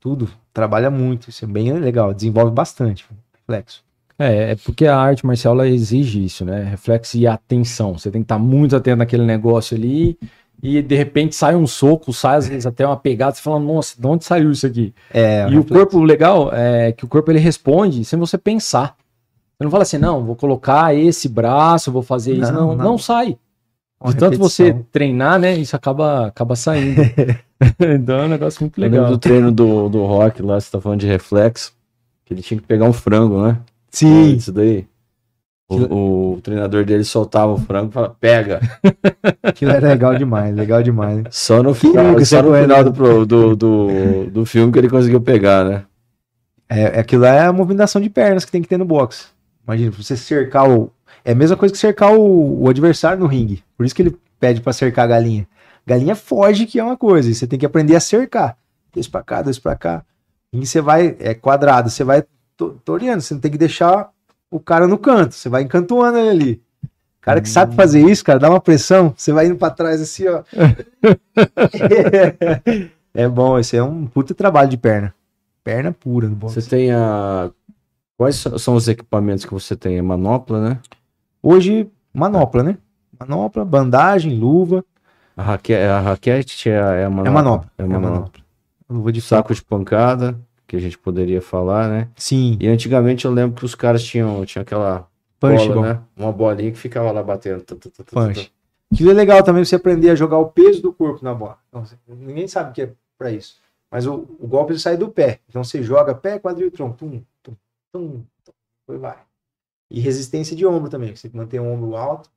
tudo. Trabalha muito, isso é bem legal, desenvolve bastante. Reflexo. É, é porque a arte marcial ela exige isso, né? Reflexo e atenção. Você tem que estar tá muito atento naquele negócio ali e de repente sai um soco, sai às vezes até uma pegada, você fala, nossa, de onde saiu isso aqui? É, e reflexo. o corpo, o legal é que o corpo ele responde sem você pensar. Você não fala assim, não, vou colocar esse braço, vou fazer isso. Não, não, não. sai. de tanto você treinar, né? Isso acaba, acaba saindo. então é um negócio muito legal. Eu do treino do, do rock lá, você tá falando de reflexo, que ele tinha que pegar um frango, né? Sim. Ah, isso daí. O, o, treinador dele soltava o frango e falava, pega. Aquilo era é legal demais, legal demais. Só no final, só no final do, do, do, do filme que ele conseguiu pegar, né? É, aquilo é a movimentação de pernas que tem que ter no boxe. Imagina, você cercar o. É a mesma coisa que cercar o, o adversário no ringue. Por isso que ele pede para cercar a galinha. Galinha foge, que é uma coisa, e você tem que aprender a cercar. Dois para cá, dois para cá. E você vai, é quadrado, você vai toreando, você não tem que deixar o cara no canto, você vai encantuando ele ali. Cara que sabe fazer isso, cara, dá uma pressão, você vai indo para trás assim, ó. é bom, esse é um puta trabalho de perna. Perna pura no boxe. Você tem a Quais são os equipamentos que você tem? É manopla, né? Hoje, manopla, né? Manopla, bandagem, luva. A, raque a raquete é a, é a manopla. É manopla. É manopla. É manopla. Luva de saco de pancada, que a gente poderia falar, né? Sim. E antigamente eu lembro que os caras tinham, tinham aquela punch, bola, né? Uma bolinha que ficava lá batendo. Punch. Aquilo é legal também você aprender a jogar o peso do corpo na bola. Então, ninguém sabe o que é para isso. Mas o, o golpe sai do pé. Então você joga pé, quadril, tronco. Pum, tum, tum, foi vai. E resistência de ombro também, você manter o ombro alto,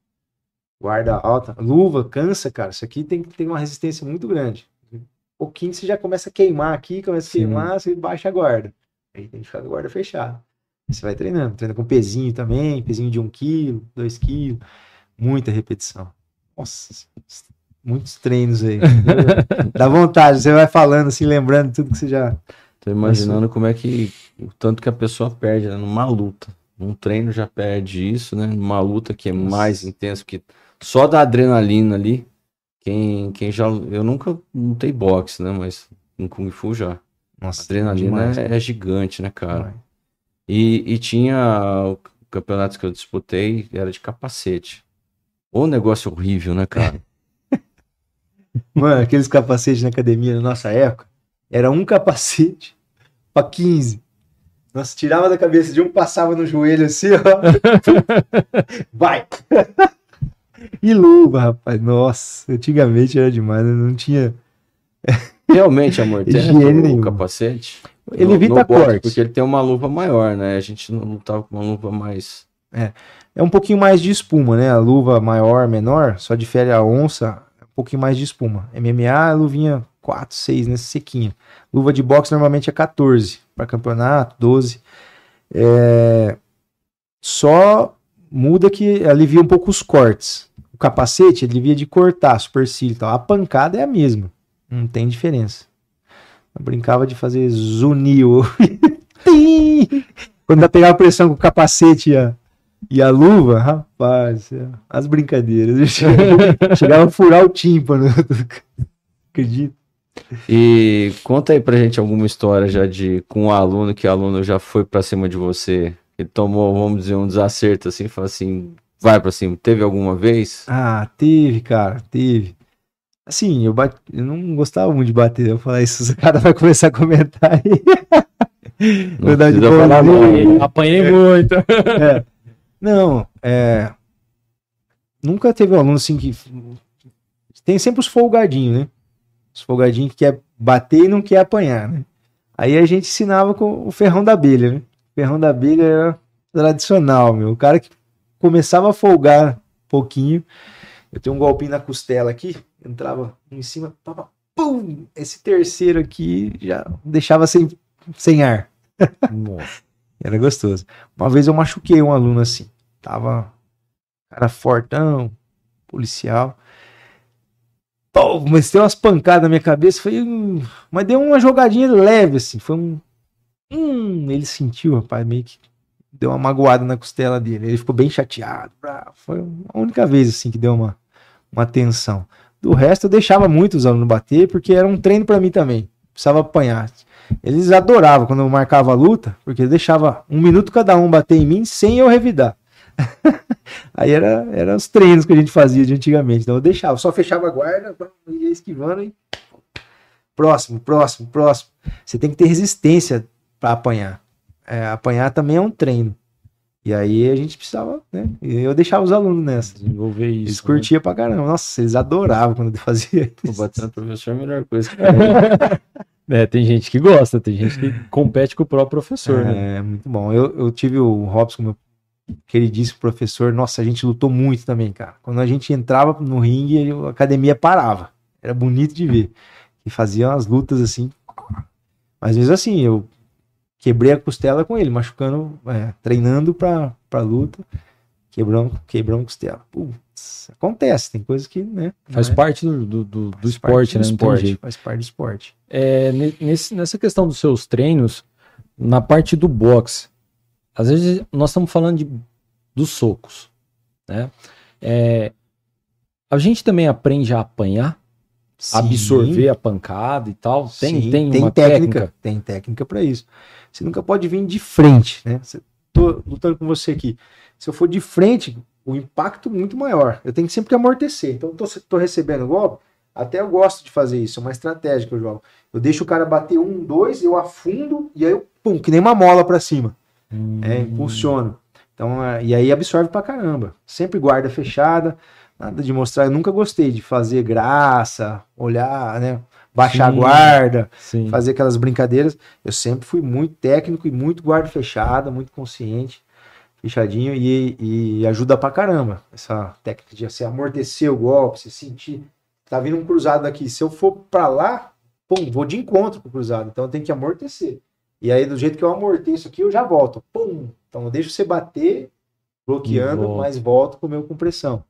guarda alta, luva, cansa, cara. Isso aqui tem que ter uma resistência muito grande. Um pouquinho você já começa a queimar aqui, começa a queimar, você baixa a guarda. Aí tem que ficar com a guarda fechada. Aí você vai treinando, treina com pezinho também, pezinho de 1 kg, 2 kg, muita repetição. Nossa, muitos treinos aí. Dá vontade, você vai falando assim, lembrando tudo que você já Tô imaginando como é que. O tanto que a pessoa perde né, numa luta. Num treino já perde isso, né? Numa luta que é Nossa. mais intensa, que só da adrenalina ali. Quem, quem já. Eu nunca lutei boxe, né? Mas em Kung Fu já. Nossa, adrenalina demais, é, é, gigante, né, cara? E, e tinha o campeonato que eu disputei, era de capacete. Ô negócio horrível, né, cara? Mano, aqueles capacetes na academia na nossa época, era um capacete para 15. Nossa, tirava da cabeça de um, passava no joelho assim, ó. Vai! e luva, rapaz. Nossa, antigamente era demais, né? não tinha. Realmente, amor, tem um capacete. Ele no, evita no corte. porque ele tem uma luva maior, né? A gente não tava tá com uma luva mais. É. É um pouquinho mais de espuma, né? A luva maior, menor, só difere a onça, é um pouquinho mais de espuma. MMA, a luvinha 4, 6 nesse sequinho Luva de boxe normalmente é 14 para campeonato, 12. É... Só muda que alivia um pouco os cortes. O capacete alivia de cortar, supercílio e tal. A pancada é a mesma, não tem diferença. Eu brincava de fazer zunil. Quando pegava pressão com o capacete e a, e a luva, rapaz, as brincadeiras. Chegava a furar o tímpano. Acredito. E conta aí pra gente alguma história já de com um aluno que o aluno já foi pra cima de você, e tomou, vamos dizer, um desacerto assim, fala assim, vai pra cima. Teve alguma vez? Ah, teve, cara, teve. Assim, eu, bate... eu não gostava muito de bater, eu falar isso, o cara vai começar a comentar aí. Não Verdade, falar não. Apanhei muito. É. Não, é. Nunca teve um aluno assim que. Tem sempre os folgadinhos, né? Os folgadinhos que quer bater e não quer apanhar, né? Aí a gente ensinava com o ferrão da abelha, né? O ferrão da abelha era tradicional, meu. O cara que começava a folgar um pouquinho. Eu tenho um golpinho na costela aqui, entrava um em cima, tava pum! Esse terceiro aqui já deixava sem, sem ar. era gostoso. Uma vez eu machuquei um aluno assim. Tava cara fortão, policial pô, mas deu umas pancadas na minha cabeça. Foi, mas deu uma jogadinha leve, assim. Foi um. Hum, ele sentiu, rapaz, meio que deu uma magoada na costela dele. Ele ficou bem chateado. Foi a única vez, assim, que deu uma, uma tensão. Do resto, eu deixava muito os alunos bater, porque era um treino para mim também. Precisava apanhar. Eles adoravam quando eu marcava a luta, porque deixava um minuto cada um bater em mim sem eu revidar. aí era, era os treinos que a gente fazia de antigamente. Então eu deixava, só fechava a guarda, ia esquivando e. Próximo, próximo, próximo. Você tem que ter resistência para apanhar. É, apanhar também é um treino. E aí a gente precisava, né? Eu deixava os alunos nessa. Desenvolver isso. Eles né? curtiam pra caramba. Nossa, eles adoravam quando eu fazia isso. Batendo professor é a melhor coisa. é, tem gente que gosta, tem gente que compete com o próprio professor, é, né? É muito bom. Eu, eu tive o Robson, meu que ele disse pro professor, nossa, a gente lutou muito também, cara. Quando a gente entrava no ringue, a academia parava. Era bonito de ver. E faziam as lutas assim. Mas mesmo assim, eu quebrei a costela com ele, machucando, é, treinando pra, pra luta. quebrando a costela. Putz, acontece, tem coisas que, né? Faz é... parte do, do, do, faz do esporte, parte né? Do esporte, faz parte do esporte. É, nesse, nessa questão dos seus treinos, na parte do boxe, às vezes nós estamos falando de, dos socos, né? É, a gente também aprende a apanhar, Sim. absorver a pancada e tal. Tem, Sim, tem, tem técnica, técnica, Tem técnica para isso. Você nunca pode vir de frente, né? Estou tô lutando com você aqui. Se eu for de frente, o impacto é muito maior. Eu tenho que sempre que amortecer. Então, tô, tô recebendo golpe, até eu gosto de fazer isso, é uma estratégia que eu jogo. Eu deixo o cara bater um, dois, eu afundo e aí eu, pum, que nem uma mola para cima. Hum. É, impulsiono. Então, é, e aí absorve pra caramba. Sempre guarda fechada, nada de mostrar. Eu nunca gostei de fazer graça, olhar, né? Baixar sim, a guarda, sim. fazer aquelas brincadeiras. Eu sempre fui muito técnico e muito guarda fechada, muito consciente, fechadinho, e, e ajuda pra caramba. Essa técnica de você assim, amortecer o golpe, se sentir. Tá vindo um cruzado aqui. Se eu for pra lá, pum, vou de encontro pro cruzado. Então eu tenho que amortecer. E aí, do jeito que eu amorteço aqui, eu já volto. Pum! Então, eu deixo você bater, bloqueando, mas volto com o meu compressão.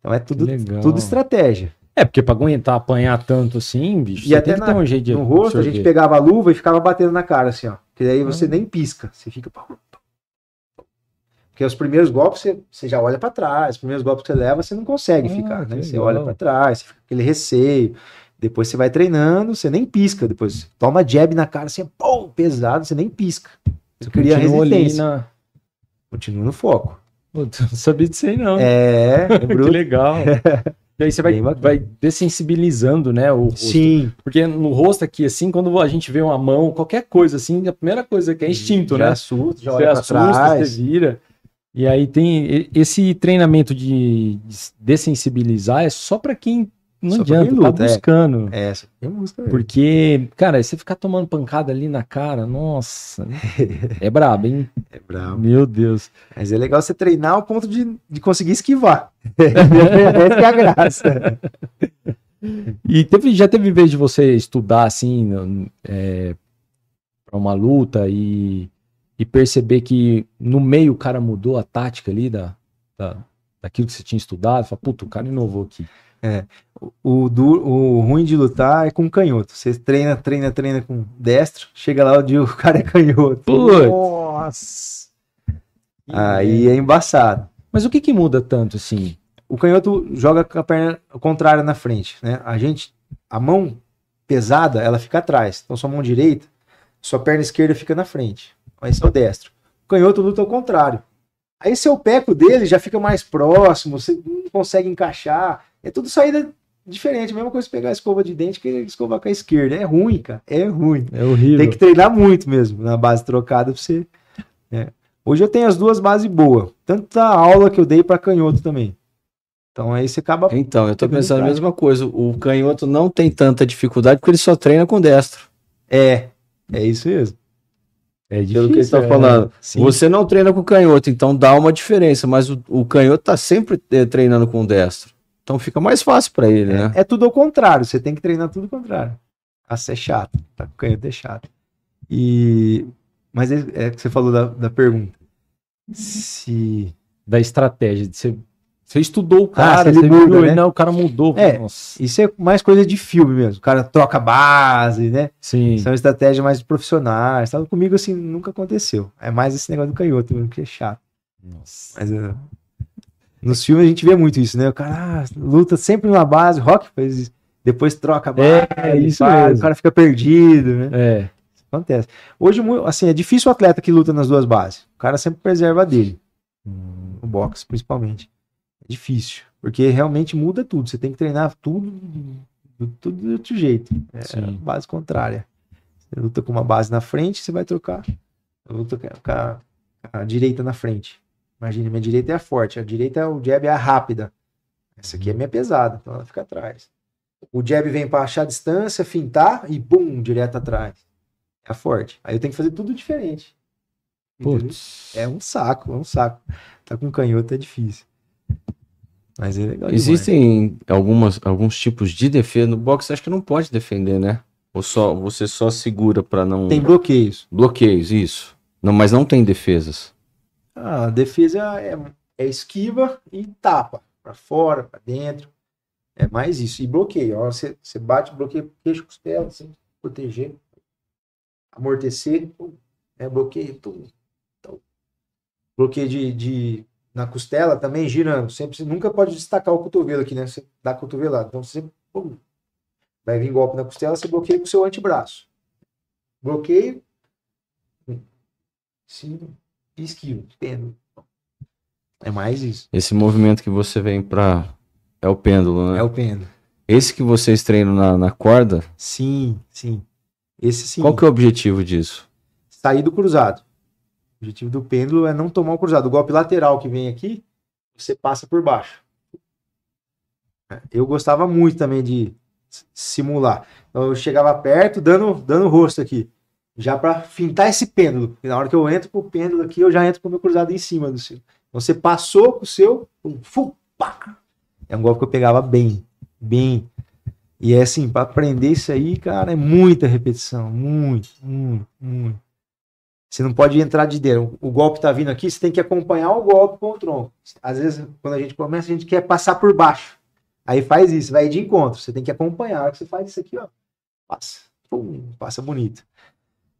Então, é tudo, tudo estratégia. É, porque para aguentar apanhar tanto assim, bicho, e até na, um jeito de no rosto, a gente pegava a luva e ficava batendo na cara assim, ó. Porque daí você ah. nem pisca, você fica... Porque os primeiros golpes você, você já olha para trás, os primeiros golpes que você leva você não consegue ah, ficar, né? Você olha para trás, você fica aquele receio. Depois você vai treinando, você nem pisca, depois toma jab na cara, assim, pô, pesado, você nem pisca. Você cria resistência. Na... Continua no foco. Puta, não sabia disso aí, não. É, é que legal. E aí você vai, vai dessensibilizando, né? O rosto. Sim. Porque no rosto aqui, assim, quando a gente vê uma mão, qualquer coisa, assim, a primeira coisa que é instinto, já né? Assusta, já você olha você vira. E aí tem esse treinamento de dessensibilizar é só para quem não só adianta, tá luta, tá buscando. É, é só tem música mesmo. Porque, cara, você ficar tomando pancada ali na cara, nossa. é brabo, hein? É brabo. Meu Deus. Mas é legal você treinar ao ponto de, de conseguir esquivar. É, essa é a graça. E teve, já teve vez de você estudar, assim, é, para uma luta e, e perceber que no meio o cara mudou a tática ali da, da, daquilo que você tinha estudado? Fala, puto, o cara inovou aqui. É o, duro, o ruim de lutar é com canhoto. Você treina, treina, treina com destro, chega lá o dia o cara é canhoto. Putz. Nossa! Aí é embaçado. Mas o que que muda tanto assim? O canhoto joga com a perna contrária na frente, né? A gente, a mão pesada, ela fica atrás. Então sua mão direita, sua perna esquerda fica na frente. Esse é o destro. O canhoto luta ao contrário. Aí seu peco dele já fica mais próximo, você não consegue encaixar. É tudo saída Diferente, é mesma coisa pegar a escova de dente que escovar com a esquerda. É ruim, cara. É ruim. É horrível. Tem que treinar muito mesmo na base trocada pra você. É. Hoje eu tenho as duas bases boas. Tanta aula que eu dei para canhoto também. Então aí você acaba. Então, eu tô pensando a mesma coisa. O canhoto não tem tanta dificuldade porque ele só treina com destro. É, é isso mesmo. É difícil, Pelo que ele tá é. falando. Você não treina com canhoto, então dá uma diferença, mas o, o canhoto tá sempre eh, treinando com destro. Então fica mais fácil para ele, é. né? É, é, tudo ao contrário, você tem que treinar tudo ao contrário. A ah, ser é chato, tá com canhoto é chato. E mas é, é que você falou da, da pergunta. Se da estratégia de você você estudou o ah, cara, ah, você muda, viu, né? não, o cara mudou. É, nossa. isso é mais coisa de filme mesmo. O cara troca base, né? Sim. São é estratégias mais profissionais. Sabe? Comigo, assim, nunca aconteceu. É mais esse negócio do canhoto que é chato. Nossa. Mas eu, nos filmes a gente vê muito isso, né? O cara ah, luta sempre na base, rock faz Depois troca a base, é, é isso pá, mesmo. o cara fica perdido, né? É. Isso acontece. Hoje, assim, é difícil o atleta que luta nas duas bases. O cara sempre preserva a dele. No boxe, principalmente. É difícil. Porque realmente muda tudo. Você tem que treinar tudo, tudo de outro jeito. É Sim. É base contrária. Você luta com uma base na frente, você vai trocar. Luta com a, com a direita na frente. Imagina, minha direita é a forte, a direita, é o jab é a rápida. Essa aqui é uhum. minha pesada, então ela fica atrás. O jab vem para achar a distância, fintar e pum, direto atrás. É a forte. Aí eu tenho que fazer tudo diferente. Putz. É um saco, é um saco. Tá com canhoto é difícil. Mas é legal. Existem algumas, alguns tipos de defesa no boxe, acho que não pode defender, né? Ou só você só segura para não Tem bloqueios. Bloqueios, isso. Não, mas não tem defesas. A defesa é, é esquiva e tapa para fora, para dentro. É mais isso. E bloqueio. Ó, você, você bate, bloqueia queixo, costela, assim, proteger, amortecer, é né, bloqueio. então, bloqueio de, de, na costela também girando. Sempre, você nunca pode destacar o cotovelo aqui, né? Você dá cotovelado. Então você pum, vai vir golpe na costela, você bloqueia com o seu antebraço. Bloqueio. Sim e pêndulo. É mais isso. Esse movimento que você vem pra. É o pêndulo, né? É o pêndulo. Esse que vocês treinam na, na corda? Sim, sim. Esse sim. Qual que é o objetivo disso? Sair do cruzado. O objetivo do pêndulo é não tomar o cruzado. O golpe lateral que vem aqui, você passa por baixo. Eu gostava muito também de simular. Então, eu chegava perto, dando, dando o rosto aqui já para fintar esse pêndulo. E na hora que eu entro com o pêndulo aqui, eu já entro com o meu cruzado em cima do seu. Então, você passou com o seu, um É um golpe que eu pegava bem, bem. E é assim, para aprender isso aí, cara, é muita repetição, muito, muito, muito. Você não pode entrar de dedo. O golpe tá vindo aqui, você tem que acompanhar o golpe com o tronco. Às vezes, quando a gente começa, a gente quer passar por baixo. Aí faz isso, vai de encontro. Você tem que acompanhar. A hora que você faz isso aqui, ó, passa. Pum, passa bonito.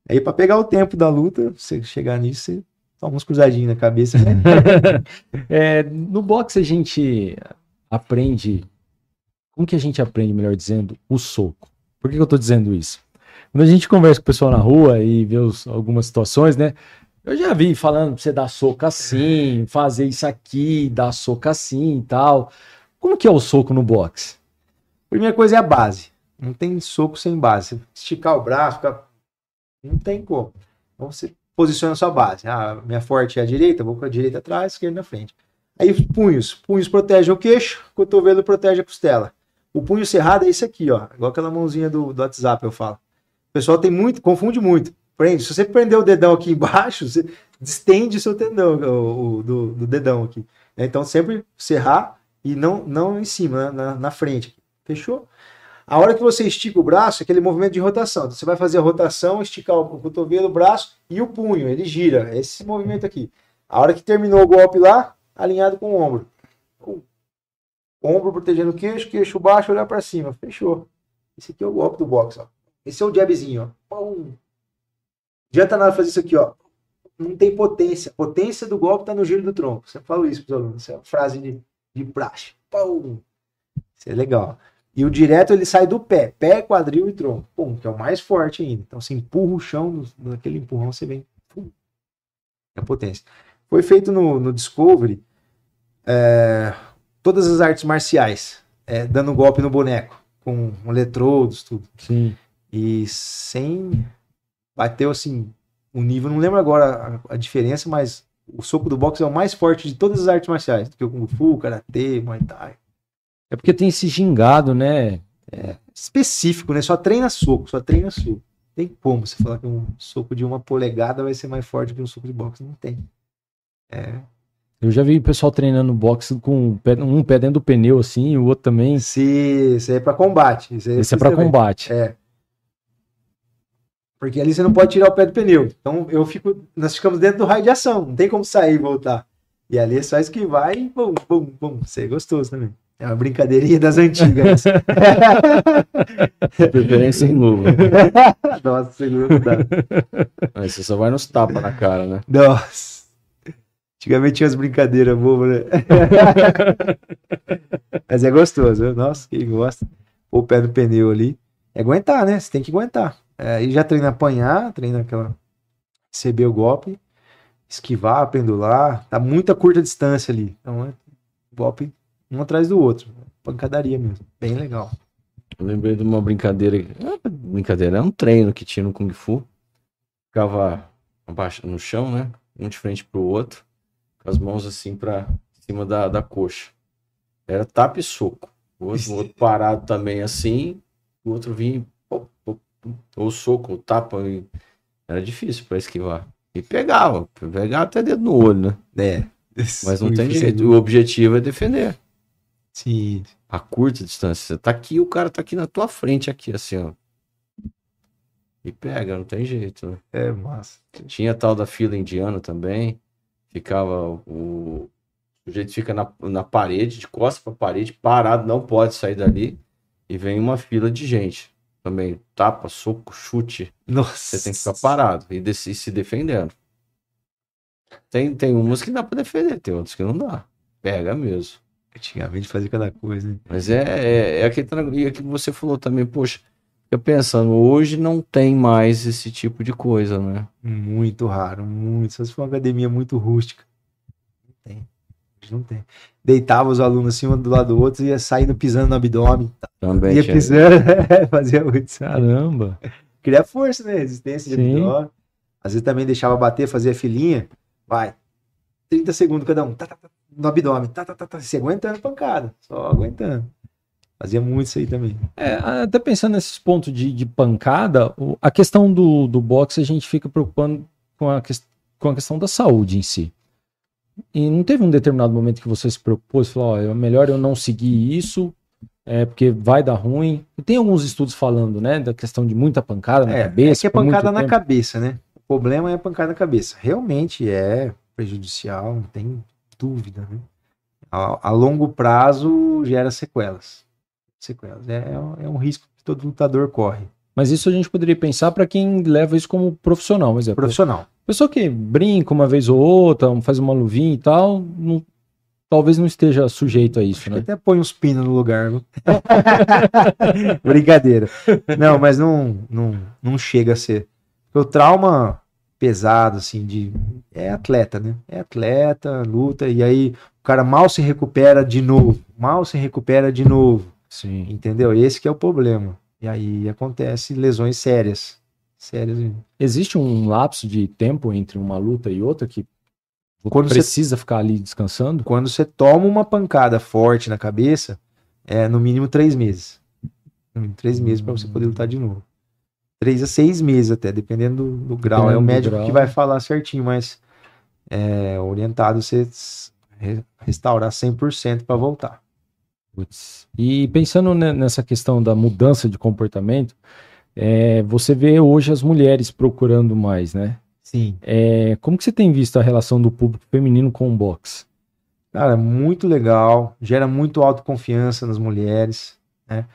Aí para pegar o tempo da luta, você chegar nisso, você toma uns cruzadinhos na cabeça. Né? é, no boxe a gente aprende, como que a gente aprende, melhor dizendo, o soco? Por que, que eu estou dizendo isso? Quando a gente conversa com o pessoal na rua e vê os, algumas situações, né? Eu já vi falando pra você dar soco assim, fazer isso aqui, dar soco assim e tal. Como que é o soco no boxe? Primeira coisa é a base. Não tem soco sem base. Esticar o braço, ficar não tem como. Então você posiciona sua base. Ah, minha forte é a direita, vou com a direita atrás, esquerda na frente. Aí punhos. Punhos protege o queixo, cotovelo protege a costela. O punho cerrado é isso aqui, ó. Igual aquela mãozinha do, do WhatsApp, eu falo. O pessoal tem muito, confunde muito. Prende. Se você prender o dedão aqui embaixo, você distende seu tendão, o, o do, do, dedão aqui. Né? Então sempre cerrar e não, não em cima, né? na, na frente. Fechou? A hora que você estica o braço, é aquele movimento de rotação. Então, você vai fazer a rotação, esticar o cotovelo, o braço e o punho. Ele gira. É esse movimento aqui. A hora que terminou o golpe lá, alinhado com o ombro. O ombro protegendo o queixo, queixo baixo, olhar para cima. Fechou. Esse aqui é o golpe do boxe. Ó. Esse é o jabzinho. Ó. Não Adianta nada fazer isso aqui. ó. Não tem potência. A potência do golpe está no giro do tronco. Você fala isso para os alunos. Essa é uma frase de, de praxe. Pum. Isso é legal. E o direto ele sai do pé, pé, quadril e tronco. Pum, que é o mais forte ainda. Então você empurra o chão, naquele empurrão você vem. Pum, é a potência. Foi feito no, no Discovery é, todas as artes marciais, é, dando golpe no boneco, com eletrodos, tudo. Sim. E sem. Bateu assim um nível, não lembro agora a, a diferença, mas o soco do boxe é o mais forte de todas as artes marciais, do que o Kung Fu, Karatê, Muay Thai. É porque tem esse gingado, né? É, específico, né? Só treina soco, só treina soco. Tem como você falar que um soco de uma polegada vai ser mais forte que um soco de boxe? Não tem. É. Eu já vi pessoal treinando boxe com um pé, dentro do pneu, assim, e o outro também. Sim, isso aí é pra combate. Isso aí é, é pra também. combate. É. Porque ali você não pode tirar o pé do pneu. Então eu fico. Nós ficamos dentro do raio de ação. Não tem como sair e voltar. E ali é só vai e bum, bum, bum. Isso é gostoso também. É uma brincadeirinha das antigas. Preferência em luva. Nossa, sem luva dá. Aí ah, você só vai nos tapa na cara, né? Nossa. Antigamente tinha as brincadeiras bobas, né? Mas é gostoso. Viu? Nossa, quem gosta. Pô, o pé do pneu ali. É aguentar, né? Você tem que aguentar. É, e já treina apanhar, treina aquela. receber o golpe, esquivar, pendular. Tá muita curta distância ali. Então, é golpe um atrás do outro. Pancadaria mesmo. Bem legal. Eu lembrei de uma brincadeira. Ah, brincadeira, é um treino que tinha no Kung Fu. Ficava abaixo no chão, né? Um de frente pro outro, com as mãos assim pra cima da, da coxa. Era tapa e soco. O outro, o outro parado também assim, o outro vinha ou soco, ou tapa. E... Era difícil pra esquivar. E pegava, pegava até dedo no olho, né? É. Mas não tem jeito. O objetivo é defender. Sim. A curta distância. Tá aqui, o cara tá aqui na tua frente, aqui, assim, ó. E pega, não tem jeito, né? É massa. Tinha tal da fila indiana também. Ficava o. O jeito fica na, na parede, de costas pra parede, parado, não pode sair dali. E vem uma fila de gente também. Tapa, soco, chute. Nossa. Você tem que ficar parado e, de, e se defendendo. Tem, tem umas que dá pra defender, tem outras que não dá. Pega mesmo. Antigamente fazia cada coisa, né? Mas é, é, é aquele é que você falou também, poxa, eu pensando, hoje não tem mais esse tipo de coisa, né? Muito raro, muito. Só se for uma academia muito rústica. Não tem. Hoje não tem. Deitava os alunos assim, um do lado do outro, ia saindo pisando no abdômen. Também. Ia pisando, é, fazia muito. Caramba! Cria força, né? Resistência de abdômen. Às vezes também deixava bater, fazia filinha. Vai. 30 segundos cada um. Tá, tá, tá, tá no abdômen. Tá, tá, tá, tá. Se aguentando pancada. Só aguentando. Fazia muito isso aí também. É, até pensando nesses pontos de, de pancada, a questão do, do boxe a gente fica preocupando com a, que, com a questão da saúde em si. E não teve um determinado momento que você se preocupou e falou: ó, é melhor eu não seguir isso, é porque vai dar ruim. E tem alguns estudos falando, né, da questão de muita pancada na é, é cabeça. É que é pancada na tempo. cabeça, né? O problema é a pancada na cabeça. Realmente é prejudicial, não tem dúvida, né? A, a longo prazo gera sequelas. Sequelas. É, é, um risco que todo lutador corre. Mas isso a gente poderia pensar para quem leva isso como profissional, mas é né? Profissional. Pessoa que brinca uma vez ou outra, faz uma luvinha e tal, não, talvez não esteja sujeito a isso, Acho né? Até põe uns pinos no lugar. Brincadeira. Não, mas não, não, não chega a ser. O trauma pesado, assim, de é atleta, né? É atleta, luta, e aí o cara mal se recupera de novo, mal se recupera de novo. Sim. Entendeu? Esse que é o problema. E aí acontece lesões sérias. Sérias. Existe um lapso de tempo entre uma luta e outra que quando precisa você, ficar ali descansando? Quando você toma uma pancada forte na cabeça, é no mínimo três meses. três meses para você poder lutar de novo. Três a seis meses até, dependendo do, do grau. Dependendo é o médico que vai falar certinho, mas é orientado você restaurar 100% para voltar. Puts. E pensando nessa questão da mudança de comportamento, é, você vê hoje as mulheres procurando mais, né? Sim. É, como que você tem visto a relação do público feminino com o boxe? Cara, é muito legal, gera muito autoconfiança nas mulheres, né?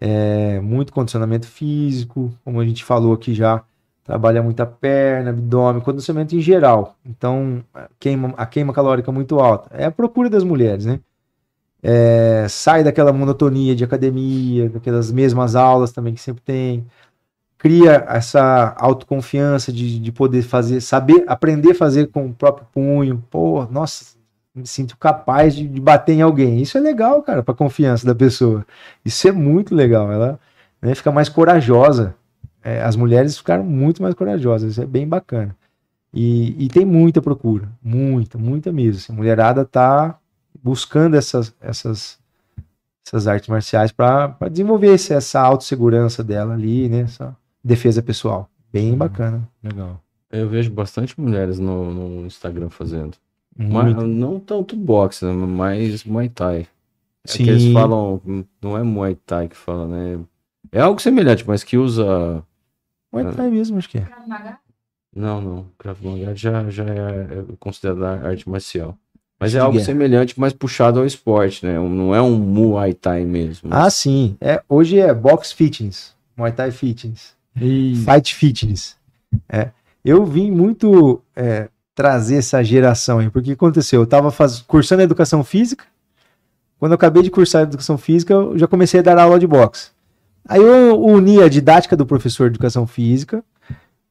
É, muito condicionamento físico, como a gente falou aqui já, trabalha muito a perna, abdômen, condicionamento em geral. Então, a queima, a queima calórica é muito alta. É a procura das mulheres, né? É, sai daquela monotonia de academia, daquelas mesmas aulas também que sempre tem. Cria essa autoconfiança de, de poder fazer, saber, aprender a fazer com o próprio punho. Pô, nossa, me sinto capaz de, de bater em alguém. Isso é legal, cara, para confiança da pessoa. Isso é muito legal. Ela né, fica mais corajosa é, as mulheres ficaram muito mais corajosas, isso é bem bacana. E, e tem muita procura, muita, muita mesmo. Assim, a mulherada tá buscando essas, essas, essas artes marciais para desenvolver esse, essa autossegurança dela ali, né? Essa defesa pessoal. Bem uhum. bacana. Legal. Eu vejo bastante mulheres no, no Instagram fazendo. Mas, não tanto boxe, né? mas Muay Thai. É Sim. que eles falam, não é Muay Thai que fala, né? É algo semelhante, mas que usa Muay Thai é mesmo, acho que é. Não, não. Krav Maga já, já é, é considerado arte marcial. Mas é algo é. semelhante, mas puxado ao esporte, né? Não é um Muay Thai mesmo. Ah, sim. É, hoje é Box Fitness, Muay Thai Fitness, e... Fight Fitness. É. Eu vim muito é, trazer essa geração aí, porque aconteceu? Eu estava faz... cursando Educação Física, quando eu acabei de cursar Educação Física, eu já comecei a dar aula de boxe. Aí eu uni a didática do professor de educação física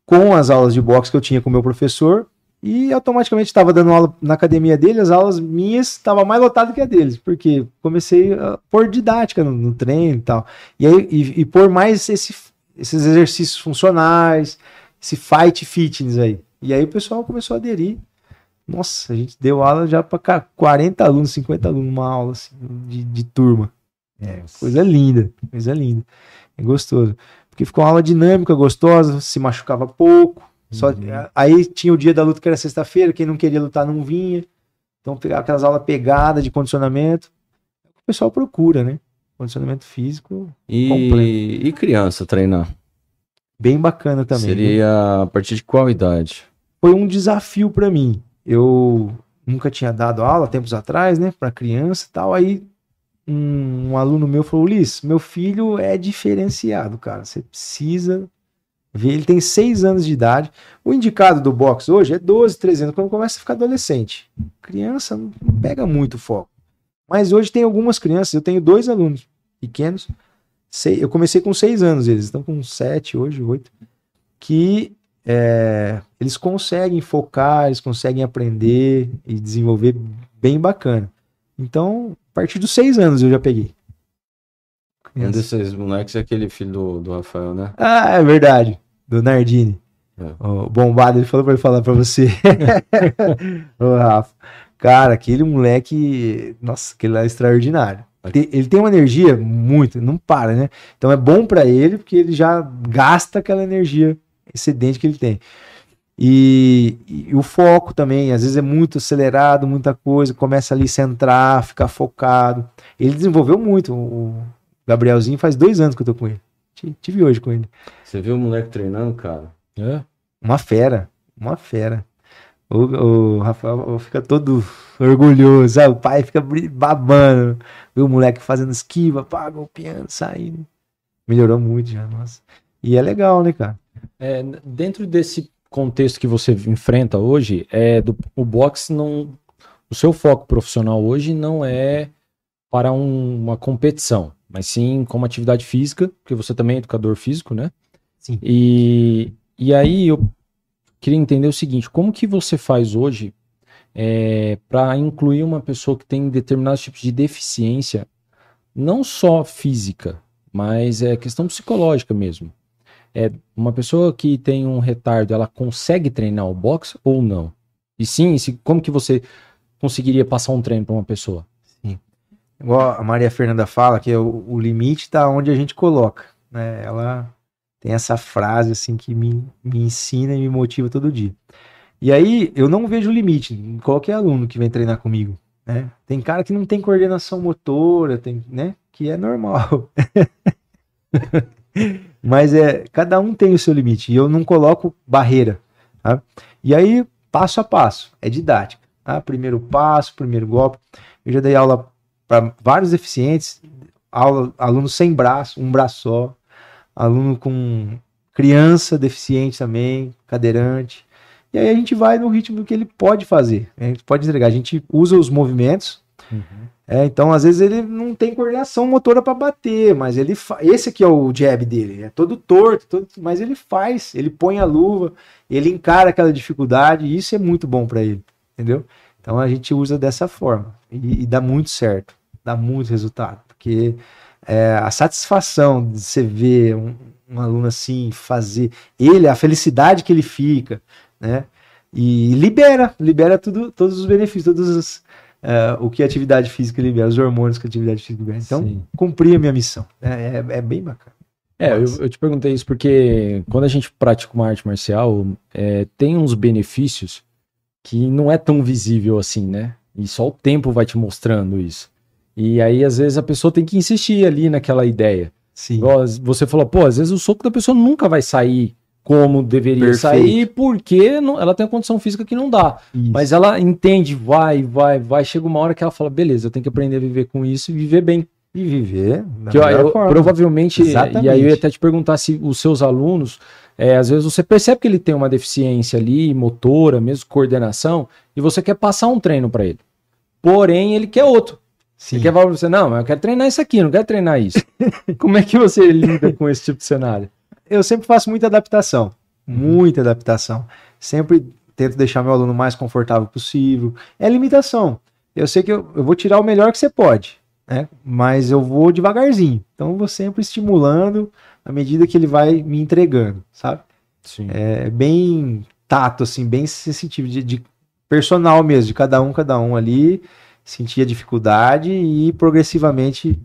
com as aulas de boxe que eu tinha com o meu professor e automaticamente estava dando aula na academia dele, as aulas minhas estavam mais lotadas que a deles, porque comecei a pôr didática no, no treino e tal. E, aí, e, e pôr mais esse, esses exercícios funcionais, esse fight fitness aí. E aí o pessoal começou a aderir. Nossa, a gente deu aula já para 40 alunos, 50 alunos, uma aula assim, de, de turma. É, coisa linda, coisa linda. É gostoso. Porque ficou uma aula dinâmica, gostosa, se machucava pouco. Só, uhum. Aí tinha o dia da luta que era sexta-feira, quem não queria lutar não vinha. Então pegava aquelas aulas pegadas de condicionamento. É o pessoal procura, né? Condicionamento físico e, E criança treinar? Bem bacana também. Seria né? a partir de qual idade? Foi um desafio para mim. Eu nunca tinha dado aula tempos atrás, né, para criança e tal. Aí um, um aluno meu falou: Ulisses, meu filho é diferenciado, cara. Você precisa ver. Ele tem seis anos de idade. O indicado do box hoje é 12, 13 anos, quando começa a ficar adolescente. Criança não pega muito foco. Mas hoje tem algumas crianças. Eu tenho dois alunos pequenos. Sei, eu comecei com seis anos, eles estão com sete hoje, oito. Que é, eles conseguem focar, eles conseguem aprender e desenvolver bem bacana. Então, partir dos seis anos eu já peguei. Um desses moleques é aquele filho do, do Rafael, né? Ah, é verdade. Do Nardini. É. O bombado, ele falou pra ele falar pra você. Rafa. Cara, aquele moleque. Nossa, aquele lá é extraordinário. Ele tem uma energia muito, não para, né? Então é bom para ele, porque ele já gasta aquela energia excedente que ele tem. E, e, o foco também, às vezes é muito acelerado, muita coisa, começa ali a centrar, ficar focado. Ele desenvolveu muito. O Gabrielzinho faz dois anos que eu tô com ele. Tive hoje com ele. Você viu o moleque treinando, cara? É? Uma fera, uma fera. O, o Rafael fica todo orgulhoso, sabe? O pai fica babando. Viu o moleque fazendo esquiva, pá, golpeando, saindo. Melhorou muito já, nossa. E é legal, né, cara? É, dentro desse contexto que você enfrenta hoje, é do, o boxe não. O seu foco profissional hoje não é para um, uma competição, mas sim como atividade física, porque você também é educador físico, né? Sim. E, e aí eu queria entender o seguinte: como que você faz hoje é, para incluir uma pessoa que tem determinados tipos de deficiência, não só física, mas é questão psicológica mesmo? é uma pessoa que tem um retardo, ela consegue treinar o boxe ou não? E sim, se, como que você conseguiria passar um treino para uma pessoa? Sim. Igual a Maria Fernanda fala que o, o limite está onde a gente coloca, né? Ela tem essa frase assim que me, me ensina e me motiva todo dia. E aí eu não vejo limite em qualquer aluno que vem treinar comigo, né? Tem cara que não tem coordenação motora, tem, né? Que é normal. Mas é, cada um tem o seu limite e eu não coloco barreira. Tá? E aí, passo a passo, é didática. Tá? Primeiro passo, primeiro golpe. Eu já dei aula para vários deficientes, aula, aluno sem braço, um braço só, aluno com criança deficiente também, cadeirante. E aí a gente vai no ritmo que ele pode fazer. A né? gente pode entregar. A gente usa os movimentos. Uhum. É, então, às vezes, ele não tem coordenação motora para bater, mas ele fa... esse aqui é o jab dele, é todo torto, todo... mas ele faz, ele põe a luva, ele encara aquela dificuldade, e isso é muito bom para ele, entendeu? Então, a gente usa dessa forma, e, e dá muito certo, dá muito resultado, porque é, a satisfação de você ver um, um aluno assim fazer, ele, a felicidade que ele fica, né? E libera, libera tudo, todos os benefícios, todos os uh, o que a atividade física libera, os hormônios que a atividade física libera. Então, Sim. cumpri a minha missão. É, é, é bem bacana. É, eu, eu, te perguntei isso porque quando a gente pratica uma arte marcial, é, tem uns benefícios que não é tão visível assim, né? E só o tempo vai te mostrando isso. E aí, às vezes, a pessoa tem que insistir ali naquela ideia. Sim. Você falou, pô, às vezes o soco da pessoa nunca vai sair como deveria Perfeito. sair, porque não, ela tem uma condição física que não dá. Isso. Mas ela entende, vai, vai, vai. Chega uma hora que ela fala: beleza, eu tenho que aprender a viver com isso e viver bem. E viver. Que, ó, eu, provavelmente, Exatamente. e aí eu ia até te perguntar se os seus alunos. É, às vezes você percebe que ele tem uma deficiência ali, motora, mesmo coordenação, e você quer passar um treino para ele. Porém, ele quer outro. Sim. Ele quer falar pra você, não, eu quero treinar isso aqui, não quero treinar isso. Como é que você lida com esse tipo de cenário? eu sempre faço muita adaptação. Uhum. Muita adaptação. Sempre tento deixar meu aluno mais confortável possível. É limitação. Eu sei que eu, eu vou tirar o melhor que você pode, né? Mas eu vou devagarzinho. Então eu vou sempre estimulando à medida que ele vai me entregando, sabe? Sim. É bem tato, assim, bem sensitivo, de, de personal mesmo, de cada um, cada um ali, sentir a dificuldade e progressivamente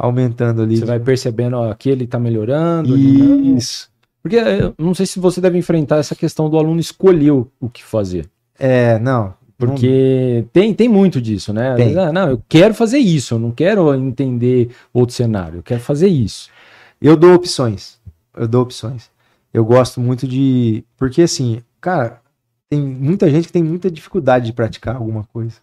aumentando ali. Você vai percebendo, ó, aqui ele está melhorando. Isso. Porque eh, eu não sei se você deve enfrentar essa questão do aluno escolher o, que fazer. É, não. Porque não... Tem, tem muito disso, né? Tem. Ah, não, eu quero fazer isso, eu não quero entender outro cenário, eu quero fazer isso. Eu dou opções. Eu dou opções. Eu gosto muito de. Porque assim, cara, tem muita gente que tem muita dificuldade de praticar alguma coisa.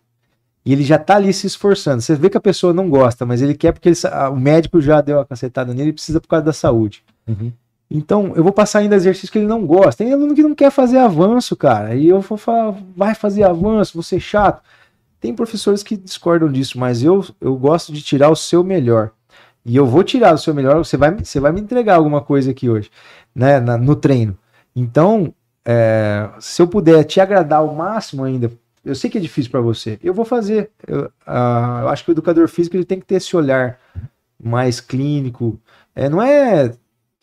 E ele já tá ali se esforçando. Você vê que a pessoa não gosta, mas ele quer porque ele, o médico já deu a cacetada nele, e precisa por causa da saúde. Uhum. Então, eu vou passar ainda exercício que ele não gosta. Tem aluno que não quer fazer avanço, cara. E eu vou falar, vai fazer avanço, você é chato. Tem professores que discordam disso, mas eu, eu gosto de tirar o seu melhor. E eu vou tirar o seu melhor, você vai, você vai me entregar alguma coisa aqui hoje, né, na, no treino. Então, é, se eu puder te agradar ao máximo ainda, eu sei que é difícil para você, eu vou fazer. Eu, eu, acho que o educador físico ele tem que ter esse olhar mais clínico. É, não é